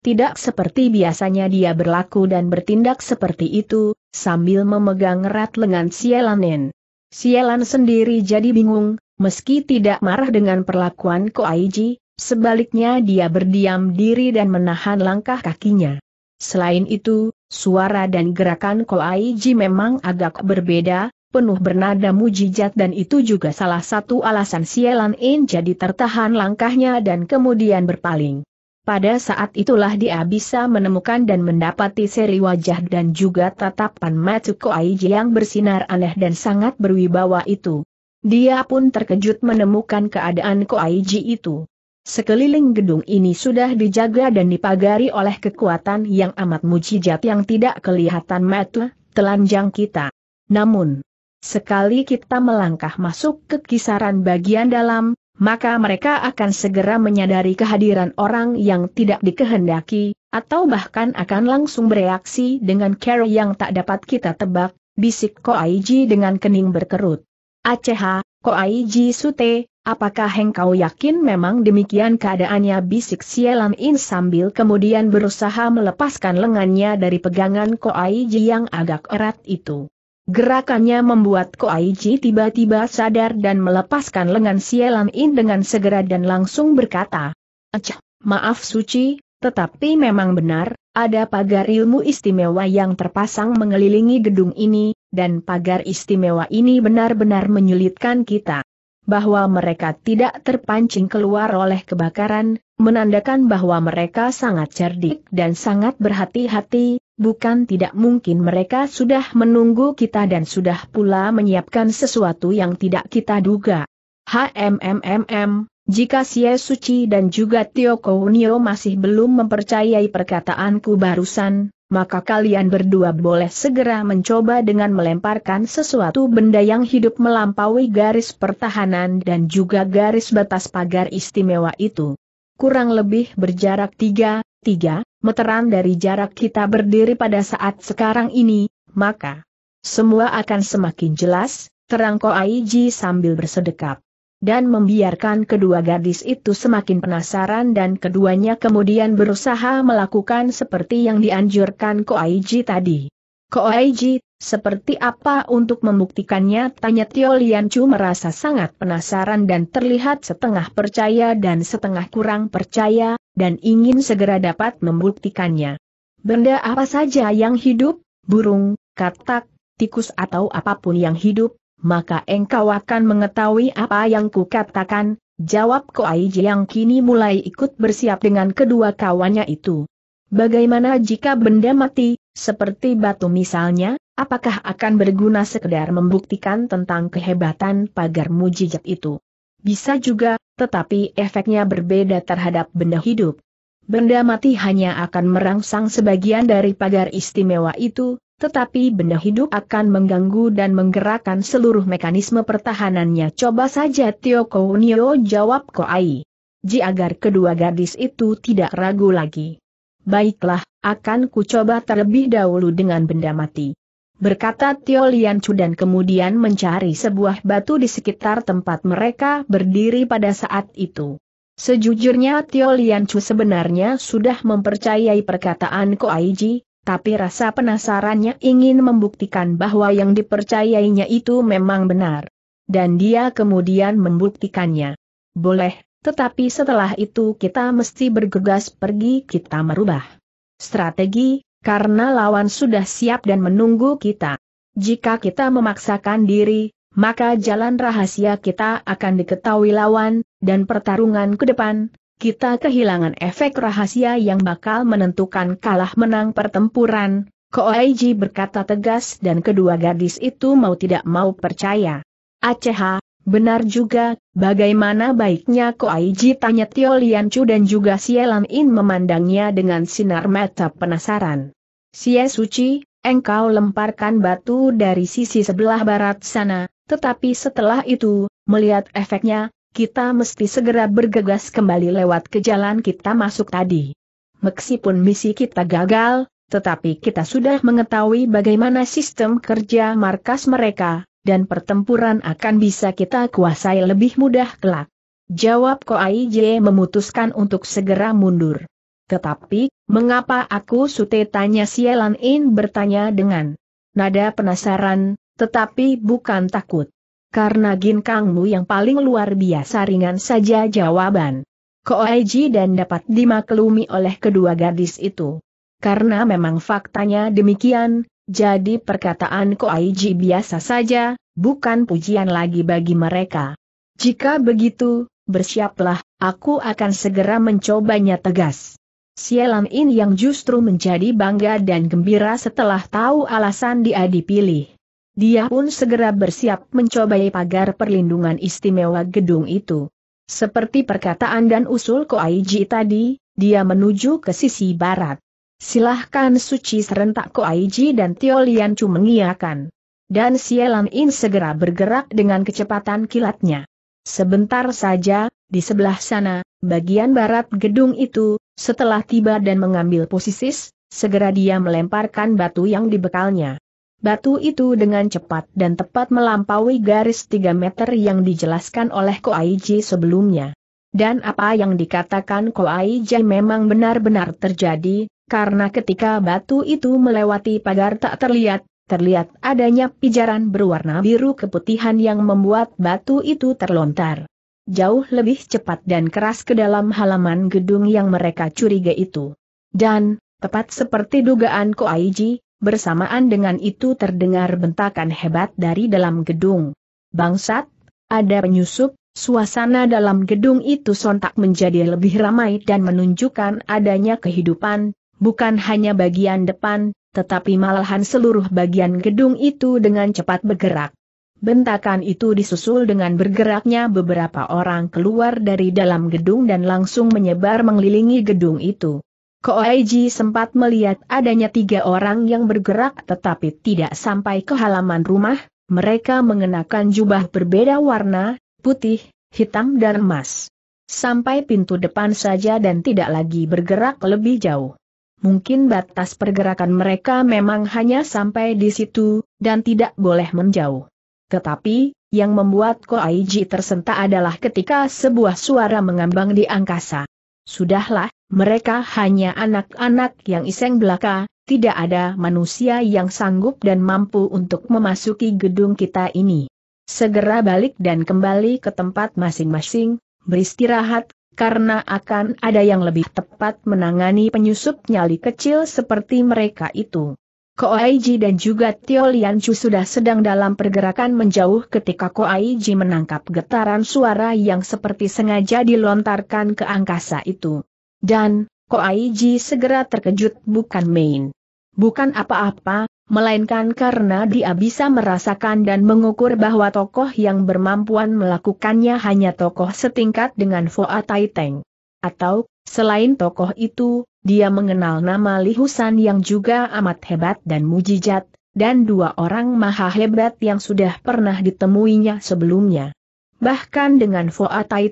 Tidak seperti biasanya dia berlaku dan bertindak seperti itu, sambil memegang erat lengan Sielanen. Sielan sendiri jadi bingung, meski tidak marah dengan perlakuan Koaiji, sebaliknya dia berdiam diri dan menahan langkah kakinya. Selain itu, suara dan gerakan Koaiji memang agak berbeda, penuh bernada mujijat dan itu juga salah satu alasan Sielan In jadi tertahan langkahnya dan kemudian berpaling. Pada saat itulah dia bisa menemukan dan mendapati seri wajah dan juga tatapan Matsuko Aiji yang bersinar aneh dan sangat berwibawa itu. Dia pun terkejut menemukan keadaan Koaiji itu. Sekeliling gedung ini sudah dijaga dan dipagari oleh kekuatan yang amat mujizat yang tidak kelihatan mata, telanjang kita. Namun, sekali kita melangkah masuk ke kisaran bagian dalam, maka mereka akan segera menyadari kehadiran orang yang tidak dikehendaki, atau bahkan akan langsung bereaksi dengan cara yang tak dapat kita tebak, bisik Ko Koaiji dengan kening berkerut. Aceh, Ko Koaiji Sute, apakah engkau yakin memang demikian keadaannya bisik Sielan In sambil kemudian berusaha melepaskan lengannya dari pegangan Ko Koaiji yang agak erat itu. Gerakannya membuat Koaiji tiba-tiba sadar dan melepaskan lengan Sialan In dengan segera dan langsung berkata, Acah, maaf suci, tetapi memang benar, ada pagar ilmu istimewa yang terpasang mengelilingi gedung ini, dan pagar istimewa ini benar-benar menyulitkan kita. Bahwa mereka tidak terpancing keluar oleh kebakaran, menandakan bahwa mereka sangat cerdik dan sangat berhati-hati, bukan tidak mungkin mereka sudah menunggu kita dan sudah pula menyiapkan sesuatu yang tidak kita duga. HMMMM, jika Xie Suci dan juga Tio Kounio masih belum mempercayai perkataanku barusan, maka kalian berdua boleh segera mencoba dengan melemparkan sesuatu benda yang hidup melampaui garis pertahanan dan juga garis batas pagar istimewa itu kurang lebih berjarak 3, 3 meteran dari jarak kita berdiri pada saat sekarang ini, maka semua akan semakin jelas, terang Ko Aiji sambil bersedekap. Dan membiarkan kedua gadis itu semakin penasaran dan keduanya kemudian berusaha melakukan seperti yang dianjurkan Ko Aiji tadi. Ko Aiji seperti apa untuk membuktikannya? Tanya Tio Chu merasa sangat penasaran dan terlihat setengah percaya dan setengah kurang percaya, dan ingin segera dapat membuktikannya. Benda apa saja yang hidup, burung, katak, tikus atau apapun yang hidup, maka engkau akan mengetahui apa yang kukatakan, jawab Koai yang kini mulai ikut bersiap dengan kedua kawannya itu. Bagaimana jika benda mati, seperti batu misalnya, apakah akan berguna sekedar membuktikan tentang kehebatan pagar mujizat itu? Bisa juga, tetapi efeknya berbeda terhadap benda hidup. Benda mati hanya akan merangsang sebagian dari pagar istimewa itu, tetapi benda hidup akan mengganggu dan menggerakkan seluruh mekanisme pertahanannya. Coba saja Tio Kounio jawab Koai. Ji agar kedua gadis itu tidak ragu lagi. Baiklah, akan kucoba terlebih dahulu dengan benda mati. Berkata Tio Chu dan kemudian mencari sebuah batu di sekitar tempat mereka berdiri pada saat itu. Sejujurnya Tio Chu sebenarnya sudah mempercayai perkataan Aiji, tapi rasa penasarannya ingin membuktikan bahwa yang dipercayainya itu memang benar. Dan dia kemudian membuktikannya. Boleh, tetapi setelah itu kita mesti bergegas pergi kita merubah strategi, karena lawan sudah siap dan menunggu kita. Jika kita memaksakan diri, maka jalan rahasia kita akan diketahui lawan, dan pertarungan ke depan, kita kehilangan efek rahasia yang bakal menentukan kalah menang pertempuran, Koaiji berkata tegas dan kedua gadis itu mau tidak mau percaya. Aceh Benar juga, bagaimana baiknya Ko Koaiji tanya Tio Chu dan juga Sielam In memandangnya dengan sinar mata penasaran. Xie Suci, engkau lemparkan batu dari sisi sebelah barat sana, tetapi setelah itu, melihat efeknya, kita mesti segera bergegas kembali lewat ke jalan kita masuk tadi. Meskipun misi kita gagal, tetapi kita sudah mengetahui bagaimana sistem kerja markas mereka, dan pertempuran akan bisa kita kuasai lebih mudah kelak. Jawab Koai Jie memutuskan untuk segera mundur. Tetapi, mengapa aku sute tanya Sielan In bertanya dengan nada penasaran, tetapi bukan takut. Karena ginkangmu yang paling luar biasa ringan saja jawaban. Jie dan dapat dimaklumi oleh kedua gadis itu. Karena memang faktanya demikian, jadi perkataan Koaiji biasa saja, bukan pujian lagi bagi mereka. Jika begitu, bersiaplah, aku akan segera mencobanya tegas. Sialan In yang justru menjadi bangga dan gembira setelah tahu alasan dia dipilih. Dia pun segera bersiap mencobai pagar perlindungan istimewa gedung itu. Seperti perkataan dan usul Koaiji tadi, dia menuju ke sisi barat. Silahkan suci serentak Ko Aiji dan Tio Lian Chu mengiakan. Dan Sielan In segera bergerak dengan kecepatan kilatnya. Sebentar saja, di sebelah sana, bagian barat gedung itu, setelah tiba dan mengambil posisi, segera dia melemparkan batu yang dibekalnya. Batu itu dengan cepat dan tepat melampaui garis 3 meter yang dijelaskan oleh Ko Aiji sebelumnya. Dan apa yang dikatakan Koai Jai memang benar-benar terjadi, karena ketika batu itu melewati pagar tak terlihat, terlihat adanya pijaran berwarna biru keputihan yang membuat batu itu terlontar. Jauh lebih cepat dan keras ke dalam halaman gedung yang mereka curiga itu. Dan, tepat seperti dugaan Jai, Bersamaan dengan itu terdengar bentakan hebat dari dalam gedung. Bangsat, ada penyusup, Suasana dalam gedung itu sontak menjadi lebih ramai dan menunjukkan adanya kehidupan, bukan hanya bagian depan, tetapi malahan seluruh bagian gedung itu dengan cepat bergerak. Bentakan itu disusul dengan bergeraknya beberapa orang keluar dari dalam gedung dan langsung menyebar mengelilingi gedung itu. Koaiji sempat melihat adanya tiga orang yang bergerak tetapi tidak sampai ke halaman rumah, mereka mengenakan jubah berbeda warna, putih, hitam dan emas. Sampai pintu depan saja dan tidak lagi bergerak lebih jauh. Mungkin batas pergerakan mereka memang hanya sampai di situ, dan tidak boleh menjauh. Tetapi, yang membuat Ko Aiji tersentak adalah ketika sebuah suara mengambang di angkasa. Sudahlah, mereka hanya anak-anak yang iseng belaka, tidak ada manusia yang sanggup dan mampu untuk memasuki gedung kita ini. Segera balik dan kembali ke tempat masing-masing, beristirahat, karena akan ada yang lebih tepat menangani penyusup nyali kecil seperti mereka itu. Koaiji dan juga Tio Lianchu sudah sedang dalam pergerakan menjauh ketika Koaiji menangkap getaran suara yang seperti sengaja dilontarkan ke angkasa itu. Dan, Koaiji segera terkejut bukan main. Bukan apa-apa, melainkan karena dia bisa merasakan dan mengukur bahwa tokoh yang bermampuan melakukannya hanya tokoh setingkat dengan Foa Tai Atau, selain tokoh itu, dia mengenal nama Li Husan yang juga amat hebat dan mujijat, dan dua orang maha hebat yang sudah pernah ditemuinya sebelumnya. Bahkan dengan Foa Tai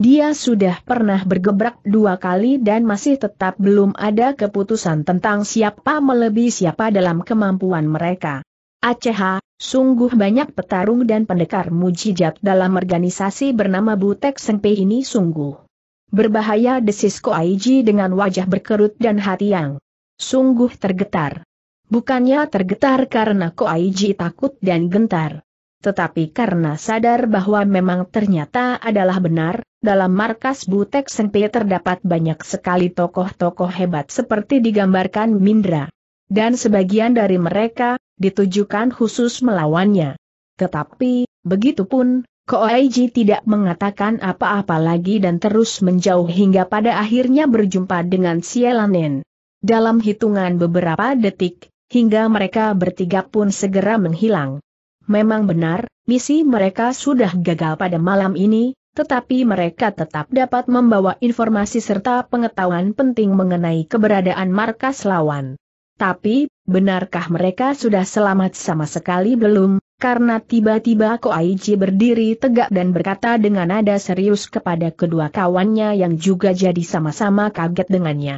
dia sudah pernah bergebrak dua kali dan masih tetap belum ada keputusan tentang siapa melebihi siapa dalam kemampuan mereka. Aceh, sungguh banyak petarung dan pendekar mujijat dalam organisasi bernama Butek Sengpe ini sungguh. Berbahaya desis Aiji dengan wajah berkerut dan hati yang sungguh tergetar. Bukannya tergetar karena Aiji takut dan gentar tetapi karena sadar bahwa memang ternyata adalah benar, dalam markas Butek Senpe terdapat banyak sekali tokoh-tokoh hebat seperti digambarkan Mindra. Dan sebagian dari mereka, ditujukan khusus melawannya. Tetapi, begitupun, Koaiji tidak mengatakan apa-apa lagi dan terus menjauh hingga pada akhirnya berjumpa dengan Sielanen. Dalam hitungan beberapa detik, hingga mereka bertiga pun segera menghilang. Memang benar, misi mereka sudah gagal pada malam ini, tetapi mereka tetap dapat membawa informasi serta pengetahuan penting mengenai keberadaan markas lawan. Tapi, benarkah mereka sudah selamat sama sekali belum? Karena tiba-tiba Koaiji berdiri tegak dan berkata dengan nada serius kepada kedua kawannya yang juga jadi sama-sama kaget dengannya.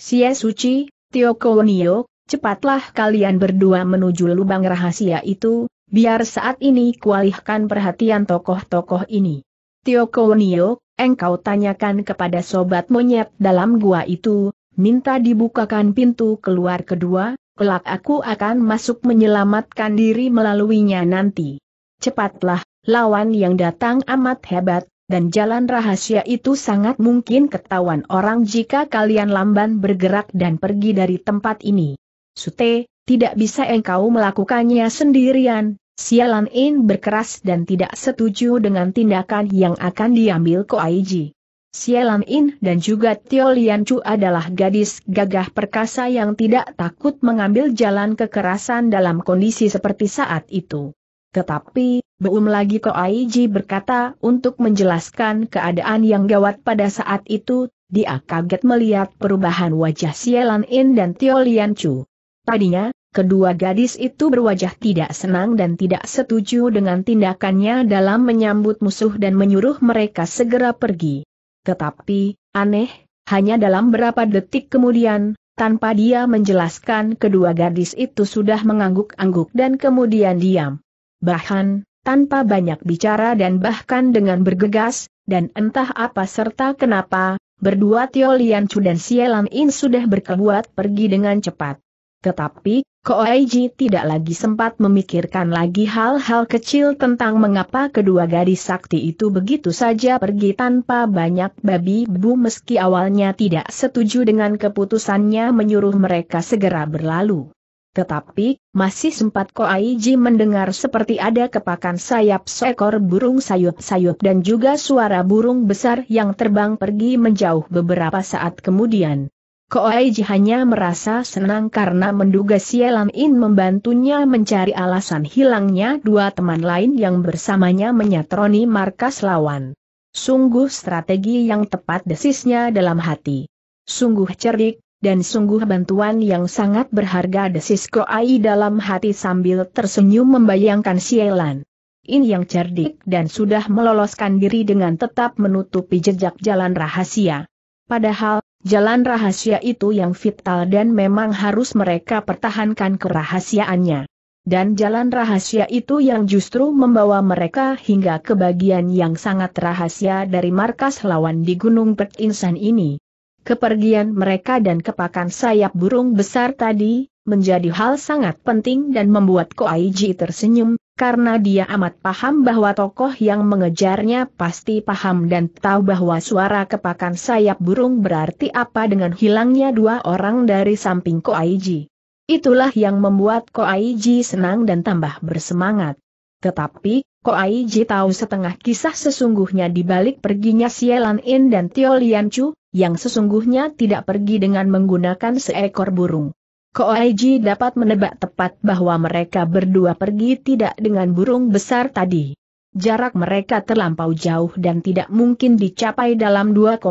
Sia Suci, Tio Nio, cepatlah kalian berdua menuju lubang rahasia itu, biar saat ini kualihkan perhatian tokoh-tokoh ini. Tio Kounio, engkau tanyakan kepada sobat monyet dalam gua itu, minta dibukakan pintu keluar kedua, kelak aku akan masuk menyelamatkan diri melaluinya nanti. Cepatlah, lawan yang datang amat hebat, dan jalan rahasia itu sangat mungkin ketahuan orang jika kalian lamban bergerak dan pergi dari tempat ini. Sute, tidak bisa engkau melakukannya sendirian, Sialan In berkeras dan tidak setuju dengan tindakan yang akan diambil Ko Koaiji. Sialan In dan juga Tio Lian Chu adalah gadis gagah perkasa yang tidak takut mengambil jalan kekerasan dalam kondisi seperti saat itu. Tetapi, belum lagi Ko Koaiji berkata untuk menjelaskan keadaan yang gawat pada saat itu, dia kaget melihat perubahan wajah Sialan In dan Tio Lian Chu. Tadinya, Kedua gadis itu berwajah tidak senang dan tidak setuju dengan tindakannya dalam menyambut musuh dan menyuruh mereka segera pergi. Tetapi, aneh, hanya dalam berapa detik kemudian, tanpa dia menjelaskan kedua gadis itu sudah mengangguk-angguk dan kemudian diam. Bahkan, tanpa banyak bicara dan bahkan dengan bergegas, dan entah apa serta kenapa, berdua Tio Lian Chu dan Sielam In sudah berkeluat pergi dengan cepat. Tetapi, Koaiji tidak lagi sempat memikirkan lagi hal-hal kecil tentang mengapa kedua gadis sakti itu begitu saja pergi tanpa banyak babi bu meski awalnya tidak setuju dengan keputusannya menyuruh mereka segera berlalu. Tetapi, masih sempat Koaiji mendengar seperti ada kepakan sayap seekor burung sayup-sayup dan juga suara burung besar yang terbang pergi menjauh beberapa saat kemudian. Koai hanya merasa senang karena menduga Sielan In membantunya mencari alasan hilangnya dua teman lain yang bersamanya menyatroni markas lawan. Sungguh strategi yang tepat desisnya dalam hati. Sungguh cerdik, dan sungguh bantuan yang sangat berharga desis Koai dalam hati sambil tersenyum membayangkan Sielan. In yang cerdik dan sudah meloloskan diri dengan tetap menutupi jejak jalan rahasia. Padahal, Jalan rahasia itu yang vital dan memang harus mereka pertahankan kerahasiaannya. Dan jalan rahasia itu yang justru membawa mereka hingga ke bagian yang sangat rahasia dari markas lawan di Gunung Pet ini. Kepergian mereka dan kepakan sayap burung besar tadi, menjadi hal sangat penting dan membuat Koaiji tersenyum, karena dia amat paham bahwa tokoh yang mengejarnya pasti paham dan tahu bahwa suara kepakan sayap burung berarti apa dengan hilangnya dua orang dari samping Ko Koaiji. Itulah yang membuat Ko Koaiji senang dan tambah bersemangat. Tetapi, Ko Koaiji tahu setengah kisah sesungguhnya dibalik balik perginya Sielan In dan Tio Lian Chu, yang sesungguhnya tidak pergi dengan menggunakan seekor burung. Koaiji dapat menebak tepat bahwa mereka berdua pergi tidak dengan burung besar tadi. Jarak mereka terlampau jauh dan tidak mungkin dicapai dalam 2,3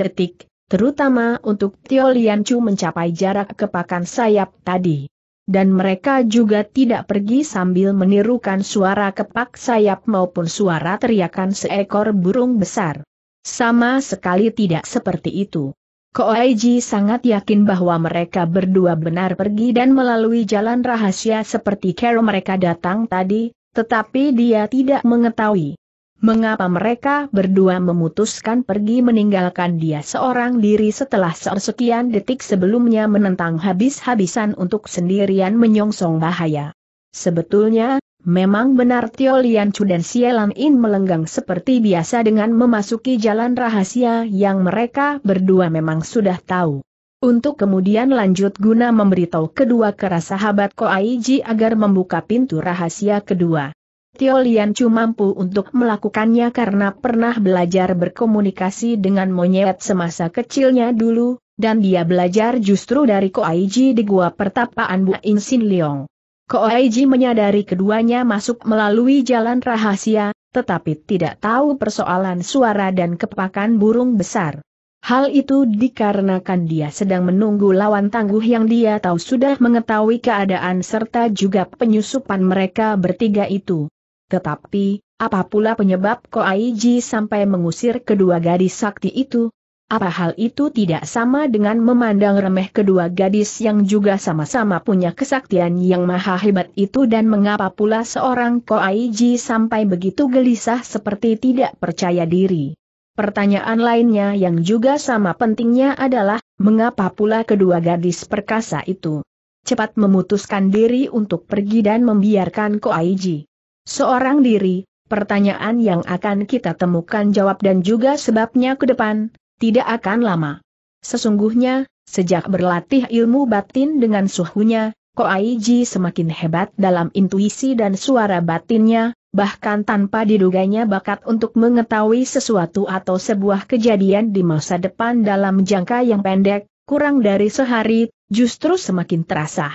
detik, terutama untuk Tio Chu mencapai jarak kepakan sayap tadi. Dan mereka juga tidak pergi sambil menirukan suara kepak sayap maupun suara teriakan seekor burung besar. Sama sekali tidak seperti itu. Koaiji sangat yakin bahwa mereka berdua benar pergi dan melalui jalan rahasia seperti kero mereka datang tadi, tetapi dia tidak mengetahui. Mengapa mereka berdua memutuskan pergi meninggalkan dia seorang diri setelah sekian detik sebelumnya menentang habis-habisan untuk sendirian menyongsong bahaya. Sebetulnya, Memang benar Tio Lian Chu dan Xie In melenggang seperti biasa dengan memasuki jalan rahasia yang mereka berdua memang sudah tahu. Untuk kemudian lanjut guna memberitahu kedua kera sahabat Ko Koaiji agar membuka pintu rahasia kedua. Tio Lian Chu mampu untuk melakukannya karena pernah belajar berkomunikasi dengan monyet semasa kecilnya dulu, dan dia belajar justru dari Ko Koaiji di Gua Pertapaan Bu In Sin Leong. Koaiji menyadari keduanya masuk melalui jalan rahasia, tetapi tidak tahu persoalan suara dan kepakan burung besar. Hal itu dikarenakan dia sedang menunggu lawan tangguh yang dia tahu sudah mengetahui keadaan serta juga penyusupan mereka bertiga itu. Tetapi, apa pula penyebab Koaiji sampai mengusir kedua gadis sakti itu? Apa hal itu tidak sama dengan memandang remeh kedua gadis yang juga sama-sama punya kesaktian yang maha hebat itu dan mengapa pula seorang Ko Koaiji sampai begitu gelisah seperti tidak percaya diri? Pertanyaan lainnya yang juga sama pentingnya adalah, mengapa pula kedua gadis perkasa itu cepat memutuskan diri untuk pergi dan membiarkan Ko Koaiji seorang diri, pertanyaan yang akan kita temukan jawab dan juga sebabnya ke depan, tidak akan lama. Sesungguhnya, sejak berlatih ilmu batin dengan suhunya, Ko Koaiji semakin hebat dalam intuisi dan suara batinnya, bahkan tanpa diduganya bakat untuk mengetahui sesuatu atau sebuah kejadian di masa depan dalam jangka yang pendek, kurang dari sehari, justru semakin terasa.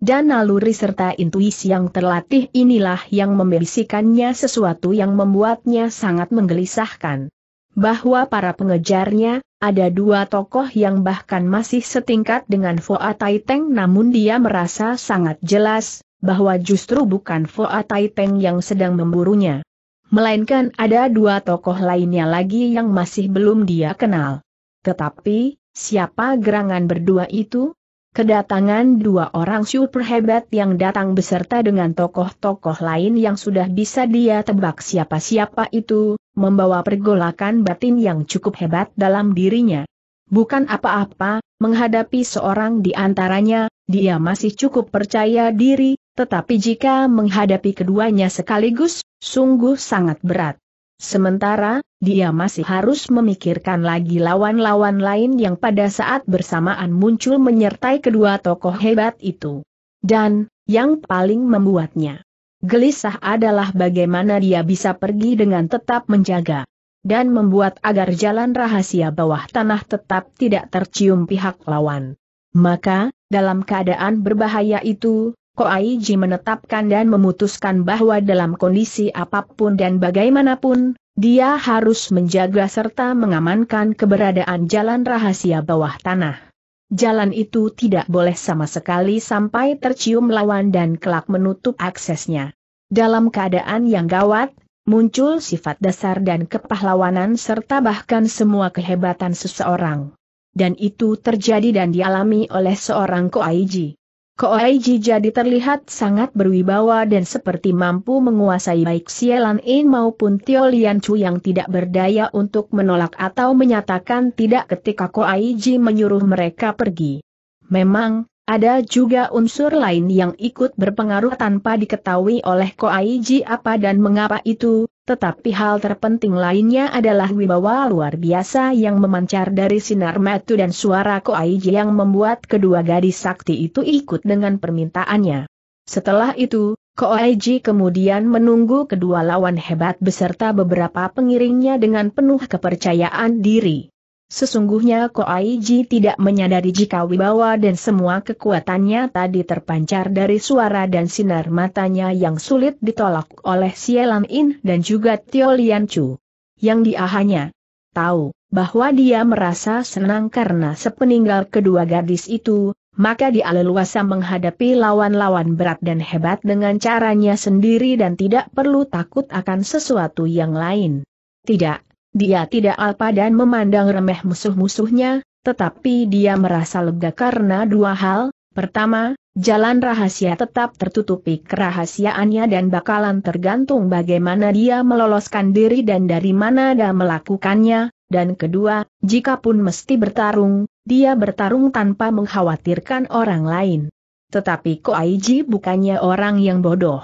Dan naluri serta intuisi yang terlatih inilah yang membisikannya sesuatu yang membuatnya sangat menggelisahkan bahwa para pengejarnya, ada dua tokoh yang bahkan masih setingkat dengan Foa Taiteng namun dia merasa sangat jelas, bahwa justru bukan Foa Taiteng yang sedang memburunya. Melainkan ada dua tokoh lainnya lagi yang masih belum dia kenal. Tetapi, siapa gerangan berdua itu? Kedatangan dua orang super hebat yang datang beserta dengan tokoh-tokoh lain yang sudah bisa dia tebak siapa-siapa itu, membawa pergolakan batin yang cukup hebat dalam dirinya. Bukan apa-apa, menghadapi seorang di antaranya, dia masih cukup percaya diri, tetapi jika menghadapi keduanya sekaligus, sungguh sangat berat. Sementara, dia masih harus memikirkan lagi lawan-lawan lain yang pada saat bersamaan muncul menyertai kedua tokoh hebat itu. Dan, yang paling membuatnya gelisah adalah bagaimana dia bisa pergi dengan tetap menjaga dan membuat agar jalan rahasia bawah tanah tetap tidak tercium pihak lawan. Maka, dalam keadaan berbahaya itu, Ko Koaiji menetapkan dan memutuskan bahwa dalam kondisi apapun dan bagaimanapun, dia harus menjaga serta mengamankan keberadaan jalan rahasia bawah tanah. Jalan itu tidak boleh sama sekali sampai tercium lawan dan kelak menutup aksesnya. Dalam keadaan yang gawat, muncul sifat dasar dan kepahlawanan serta bahkan semua kehebatan seseorang. Dan itu terjadi dan dialami oleh seorang Koaiji. Koaiji jadi terlihat sangat berwibawa dan seperti mampu menguasai baik Sielan In maupun Tio Lian Chu yang tidak berdaya untuk menolak atau menyatakan tidak ketika Koaiji menyuruh mereka pergi. Memang, ada juga unsur lain yang ikut berpengaruh tanpa diketahui oleh Koaiji apa dan mengapa itu, tetapi hal terpenting lainnya adalah wibawa luar biasa yang memancar dari sinar Metu dan suara Koaiji yang membuat kedua gadis sakti itu ikut dengan permintaannya. Setelah itu, Koaiji kemudian menunggu kedua lawan hebat beserta beberapa pengiringnya dengan penuh kepercayaan diri. Sesungguhnya Ko Koaiji tidak menyadari jika wibawa dan semua kekuatannya tadi terpancar dari suara dan sinar matanya yang sulit ditolak oleh Sielan In dan juga Tio Lian Chu. Yang dia hanya tahu bahwa dia merasa senang karena sepeninggal kedua gadis itu, maka dia leluasa menghadapi lawan-lawan berat dan hebat dengan caranya sendiri dan tidak perlu takut akan sesuatu yang lain. Tidak, dia tidak alpa dan memandang remeh musuh-musuhnya, tetapi dia merasa lega karena dua hal, pertama, jalan rahasia tetap tertutupi kerahasiaannya dan bakalan tergantung bagaimana dia meloloskan diri dan dari mana dia melakukannya, dan kedua, jika pun mesti bertarung, dia bertarung tanpa mengkhawatirkan orang lain. Tetapi Ko Aiji bukannya orang yang bodoh.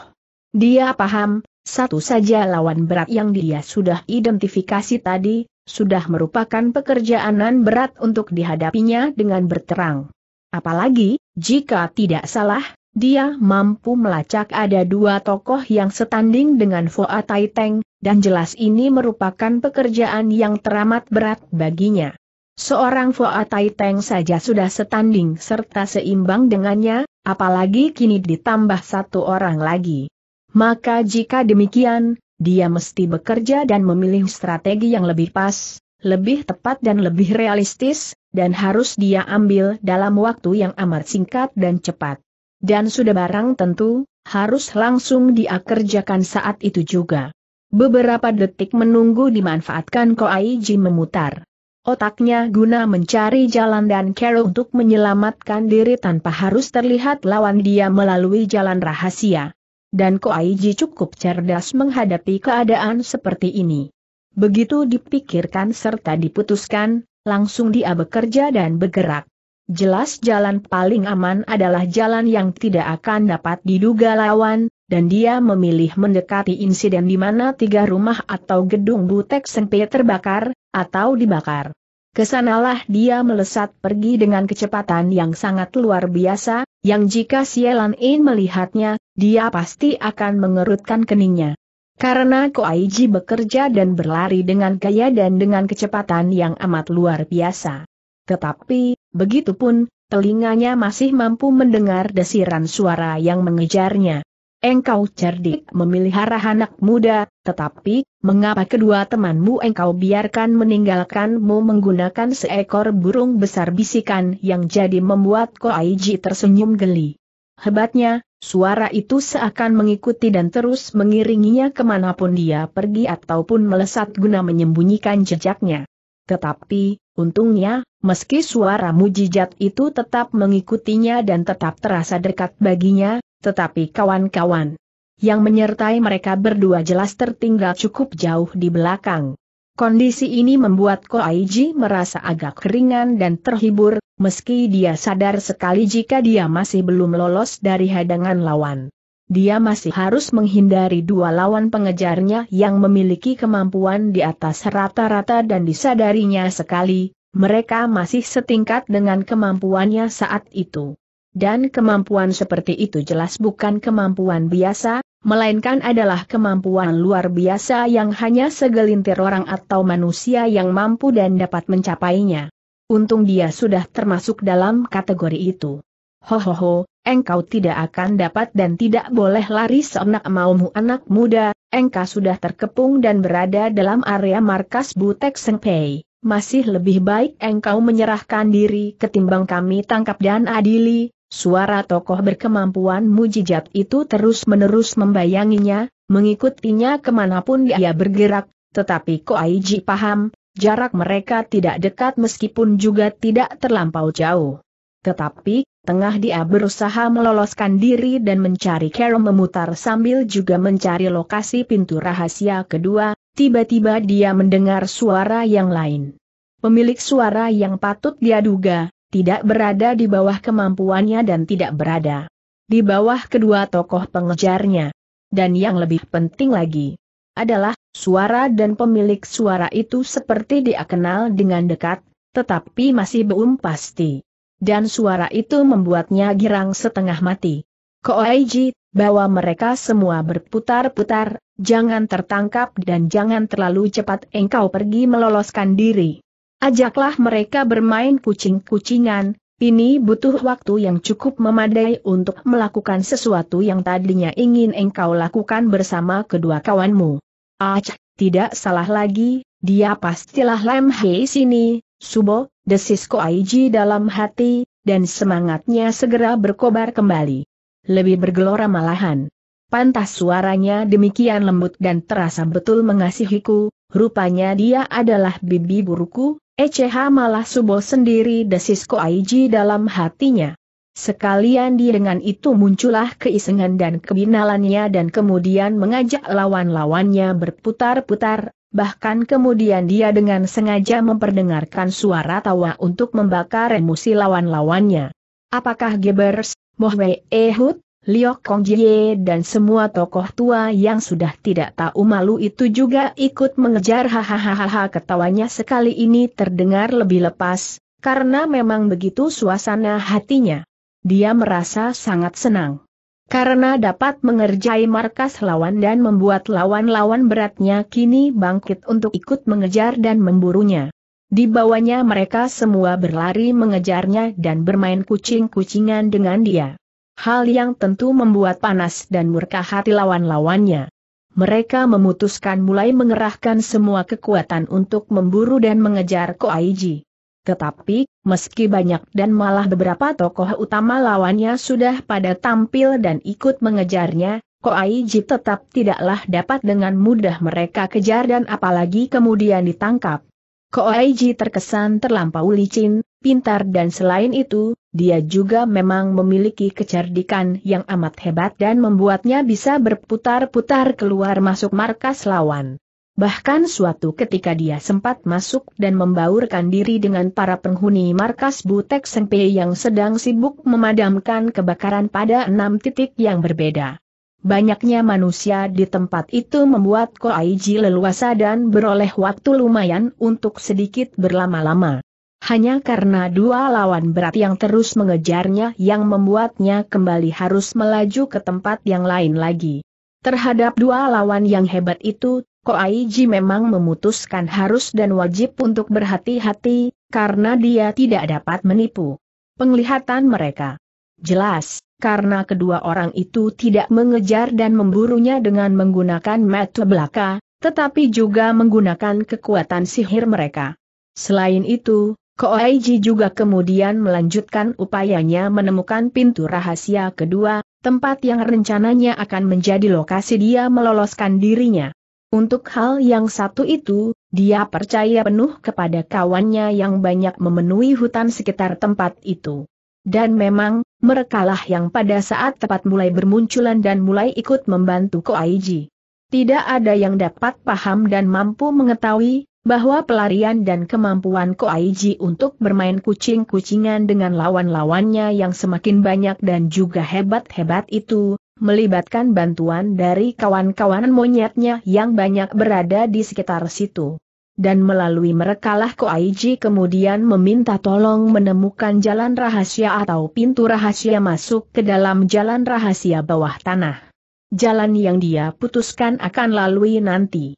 Dia paham, satu saja lawan berat yang dia sudah identifikasi tadi, sudah merupakan pekerjaanan berat untuk dihadapinya dengan berterang. Apalagi, jika tidak salah, dia mampu melacak ada dua tokoh yang setanding dengan Foa Tai Teng, dan jelas ini merupakan pekerjaan yang teramat berat baginya. Seorang Foa Tai Teng saja sudah setanding serta seimbang dengannya, apalagi kini ditambah satu orang lagi. Maka jika demikian, dia mesti bekerja dan memilih strategi yang lebih pas, lebih tepat dan lebih realistis, dan harus dia ambil dalam waktu yang amat singkat dan cepat. Dan sudah barang tentu, harus langsung dia kerjakan saat itu juga. Beberapa detik menunggu dimanfaatkan Ko Koaiji memutar otaknya guna mencari jalan dan cara untuk menyelamatkan diri tanpa harus terlihat lawan dia melalui jalan rahasia dan Ko Koaiji cukup cerdas menghadapi keadaan seperti ini. Begitu dipikirkan serta diputuskan, langsung dia bekerja dan bergerak. Jelas jalan paling aman adalah jalan yang tidak akan dapat diduga lawan, dan dia memilih mendekati insiden di mana tiga rumah atau gedung butek sempit terbakar, atau dibakar. Kesanalah dia melesat pergi dengan kecepatan yang sangat luar biasa, yang jika Sielan In melihatnya, dia pasti akan mengerutkan keningnya. Karena Koaiji bekerja dan berlari dengan gaya dan dengan kecepatan yang amat luar biasa. Tetapi, begitupun, telinganya masih mampu mendengar desiran suara yang mengejarnya engkau cerdik memelihara anak muda, tetapi, mengapa kedua temanmu engkau biarkan meninggalkanmu menggunakan seekor burung besar bisikan yang jadi membuat ko Aiji tersenyum geli. Hebatnya, suara itu seakan mengikuti dan terus mengiringinya kemanapun dia pergi ataupun melesat guna menyembunyikan jejaknya. Tetapi, untungnya, meski suara mujijat itu tetap mengikutinya dan tetap terasa dekat baginya, tetapi kawan-kawan yang menyertai mereka berdua jelas tertinggal cukup jauh di belakang. Kondisi ini membuat Ko Aiji merasa agak keringan dan terhibur, meski dia sadar sekali jika dia masih belum lolos dari hadangan lawan. Dia masih harus menghindari dua lawan pengejarnya yang memiliki kemampuan di atas rata-rata dan disadarinya sekali, mereka masih setingkat dengan kemampuannya saat itu dan kemampuan seperti itu jelas bukan kemampuan biasa, melainkan adalah kemampuan luar biasa yang hanya segelintir orang atau manusia yang mampu dan dapat mencapainya. Untung dia sudah termasuk dalam kategori itu. Hohoho, engkau tidak akan dapat dan tidak boleh lari seenak maumu anak muda, engkau sudah terkepung dan berada dalam area markas Butek Sengpei. Masih lebih baik engkau menyerahkan diri ketimbang kami tangkap dan adili, Suara tokoh berkemampuan mujijat itu terus-menerus membayanginya, mengikutinya kemanapun dia bergerak, tetapi Aiji paham, jarak mereka tidak dekat meskipun juga tidak terlampau jauh. Tetapi, tengah dia berusaha meloloskan diri dan mencari Carol memutar sambil juga mencari lokasi pintu rahasia kedua, tiba-tiba dia mendengar suara yang lain. Pemilik suara yang patut dia duga, tidak berada di bawah kemampuannya dan tidak berada di bawah kedua tokoh pengejarnya. Dan yang lebih penting lagi adalah suara dan pemilik suara itu seperti dia kenal dengan dekat, tetapi masih belum pasti. Dan suara itu membuatnya girang setengah mati. Koaiji, bawa mereka semua berputar-putar, jangan tertangkap dan jangan terlalu cepat engkau pergi meloloskan diri. Ajaklah mereka bermain kucing-kucingan, ini butuh waktu yang cukup memadai untuk melakukan sesuatu yang tadinya ingin engkau lakukan bersama kedua kawanmu. Ah, tidak salah lagi, dia pastilah Lem Hei sini, Subo, desis Aiji dalam hati, dan semangatnya segera berkobar kembali. Lebih bergelora malahan. Pantas suaranya demikian lembut dan terasa betul mengasihiku, rupanya dia adalah bibi buruku, ECH malah subuh sendiri desis aiji dalam hatinya. Sekalian dia dengan itu muncullah keisengan dan kebinalannya dan kemudian mengajak lawan-lawannya berputar-putar, bahkan kemudian dia dengan sengaja memperdengarkan suara tawa untuk membakar emosi lawan-lawannya. Apakah Gebers, Mohwe Ehud, Liok Kong Jie dan semua tokoh tua yang sudah tidak tahu malu itu juga ikut mengejar hahaha ketawanya sekali ini terdengar lebih lepas, karena memang begitu suasana hatinya. Dia merasa sangat senang. Karena dapat mengerjai markas lawan dan membuat lawan-lawan beratnya kini bangkit untuk ikut mengejar dan memburunya. Di bawahnya mereka semua berlari mengejarnya dan bermain kucing-kucingan dengan dia hal yang tentu membuat panas dan murka hati lawan-lawannya. Mereka memutuskan mulai mengerahkan semua kekuatan untuk memburu dan mengejar Koaiji. Tetapi, meski banyak dan malah beberapa tokoh utama lawannya sudah pada tampil dan ikut mengejarnya, Koaiji tetap tidaklah dapat dengan mudah mereka kejar dan apalagi kemudian ditangkap. Koaiji terkesan terlampau licin, pintar dan selain itu, dia juga memang memiliki kecerdikan yang amat hebat dan membuatnya bisa berputar-putar keluar masuk markas lawan. Bahkan suatu ketika dia sempat masuk dan membaurkan diri dengan para penghuni markas Butek Sengpe yang sedang sibuk memadamkan kebakaran pada enam titik yang berbeda. Banyaknya manusia di tempat itu membuat Koaiji leluasa dan beroleh waktu lumayan untuk sedikit berlama-lama hanya karena dua lawan berat yang terus mengejarnya yang membuatnya kembali harus melaju ke tempat yang lain lagi. Terhadap dua lawan yang hebat itu, Ko Koaiji memang memutuskan harus dan wajib untuk berhati-hati, karena dia tidak dapat menipu penglihatan mereka. Jelas, karena kedua orang itu tidak mengejar dan memburunya dengan menggunakan mata belaka, tetapi juga menggunakan kekuatan sihir mereka. Selain itu, Koaiji juga kemudian melanjutkan upayanya menemukan pintu rahasia kedua, tempat yang rencananya akan menjadi lokasi dia meloloskan dirinya. Untuk hal yang satu itu, dia percaya penuh kepada kawannya yang banyak memenuhi hutan sekitar tempat itu. Dan memang, merekalah yang pada saat tepat mulai bermunculan dan mulai ikut membantu Koaiji. Tidak ada yang dapat paham dan mampu mengetahui, bahwa pelarian dan kemampuan Koaiji untuk bermain kucing-kucingan dengan lawan-lawannya yang semakin banyak dan juga hebat-hebat itu, melibatkan bantuan dari kawan-kawan monyetnya yang banyak berada di sekitar situ. Dan melalui merekalah Koaiji kemudian meminta tolong menemukan jalan rahasia atau pintu rahasia masuk ke dalam jalan rahasia bawah tanah. Jalan yang dia putuskan akan lalui nanti.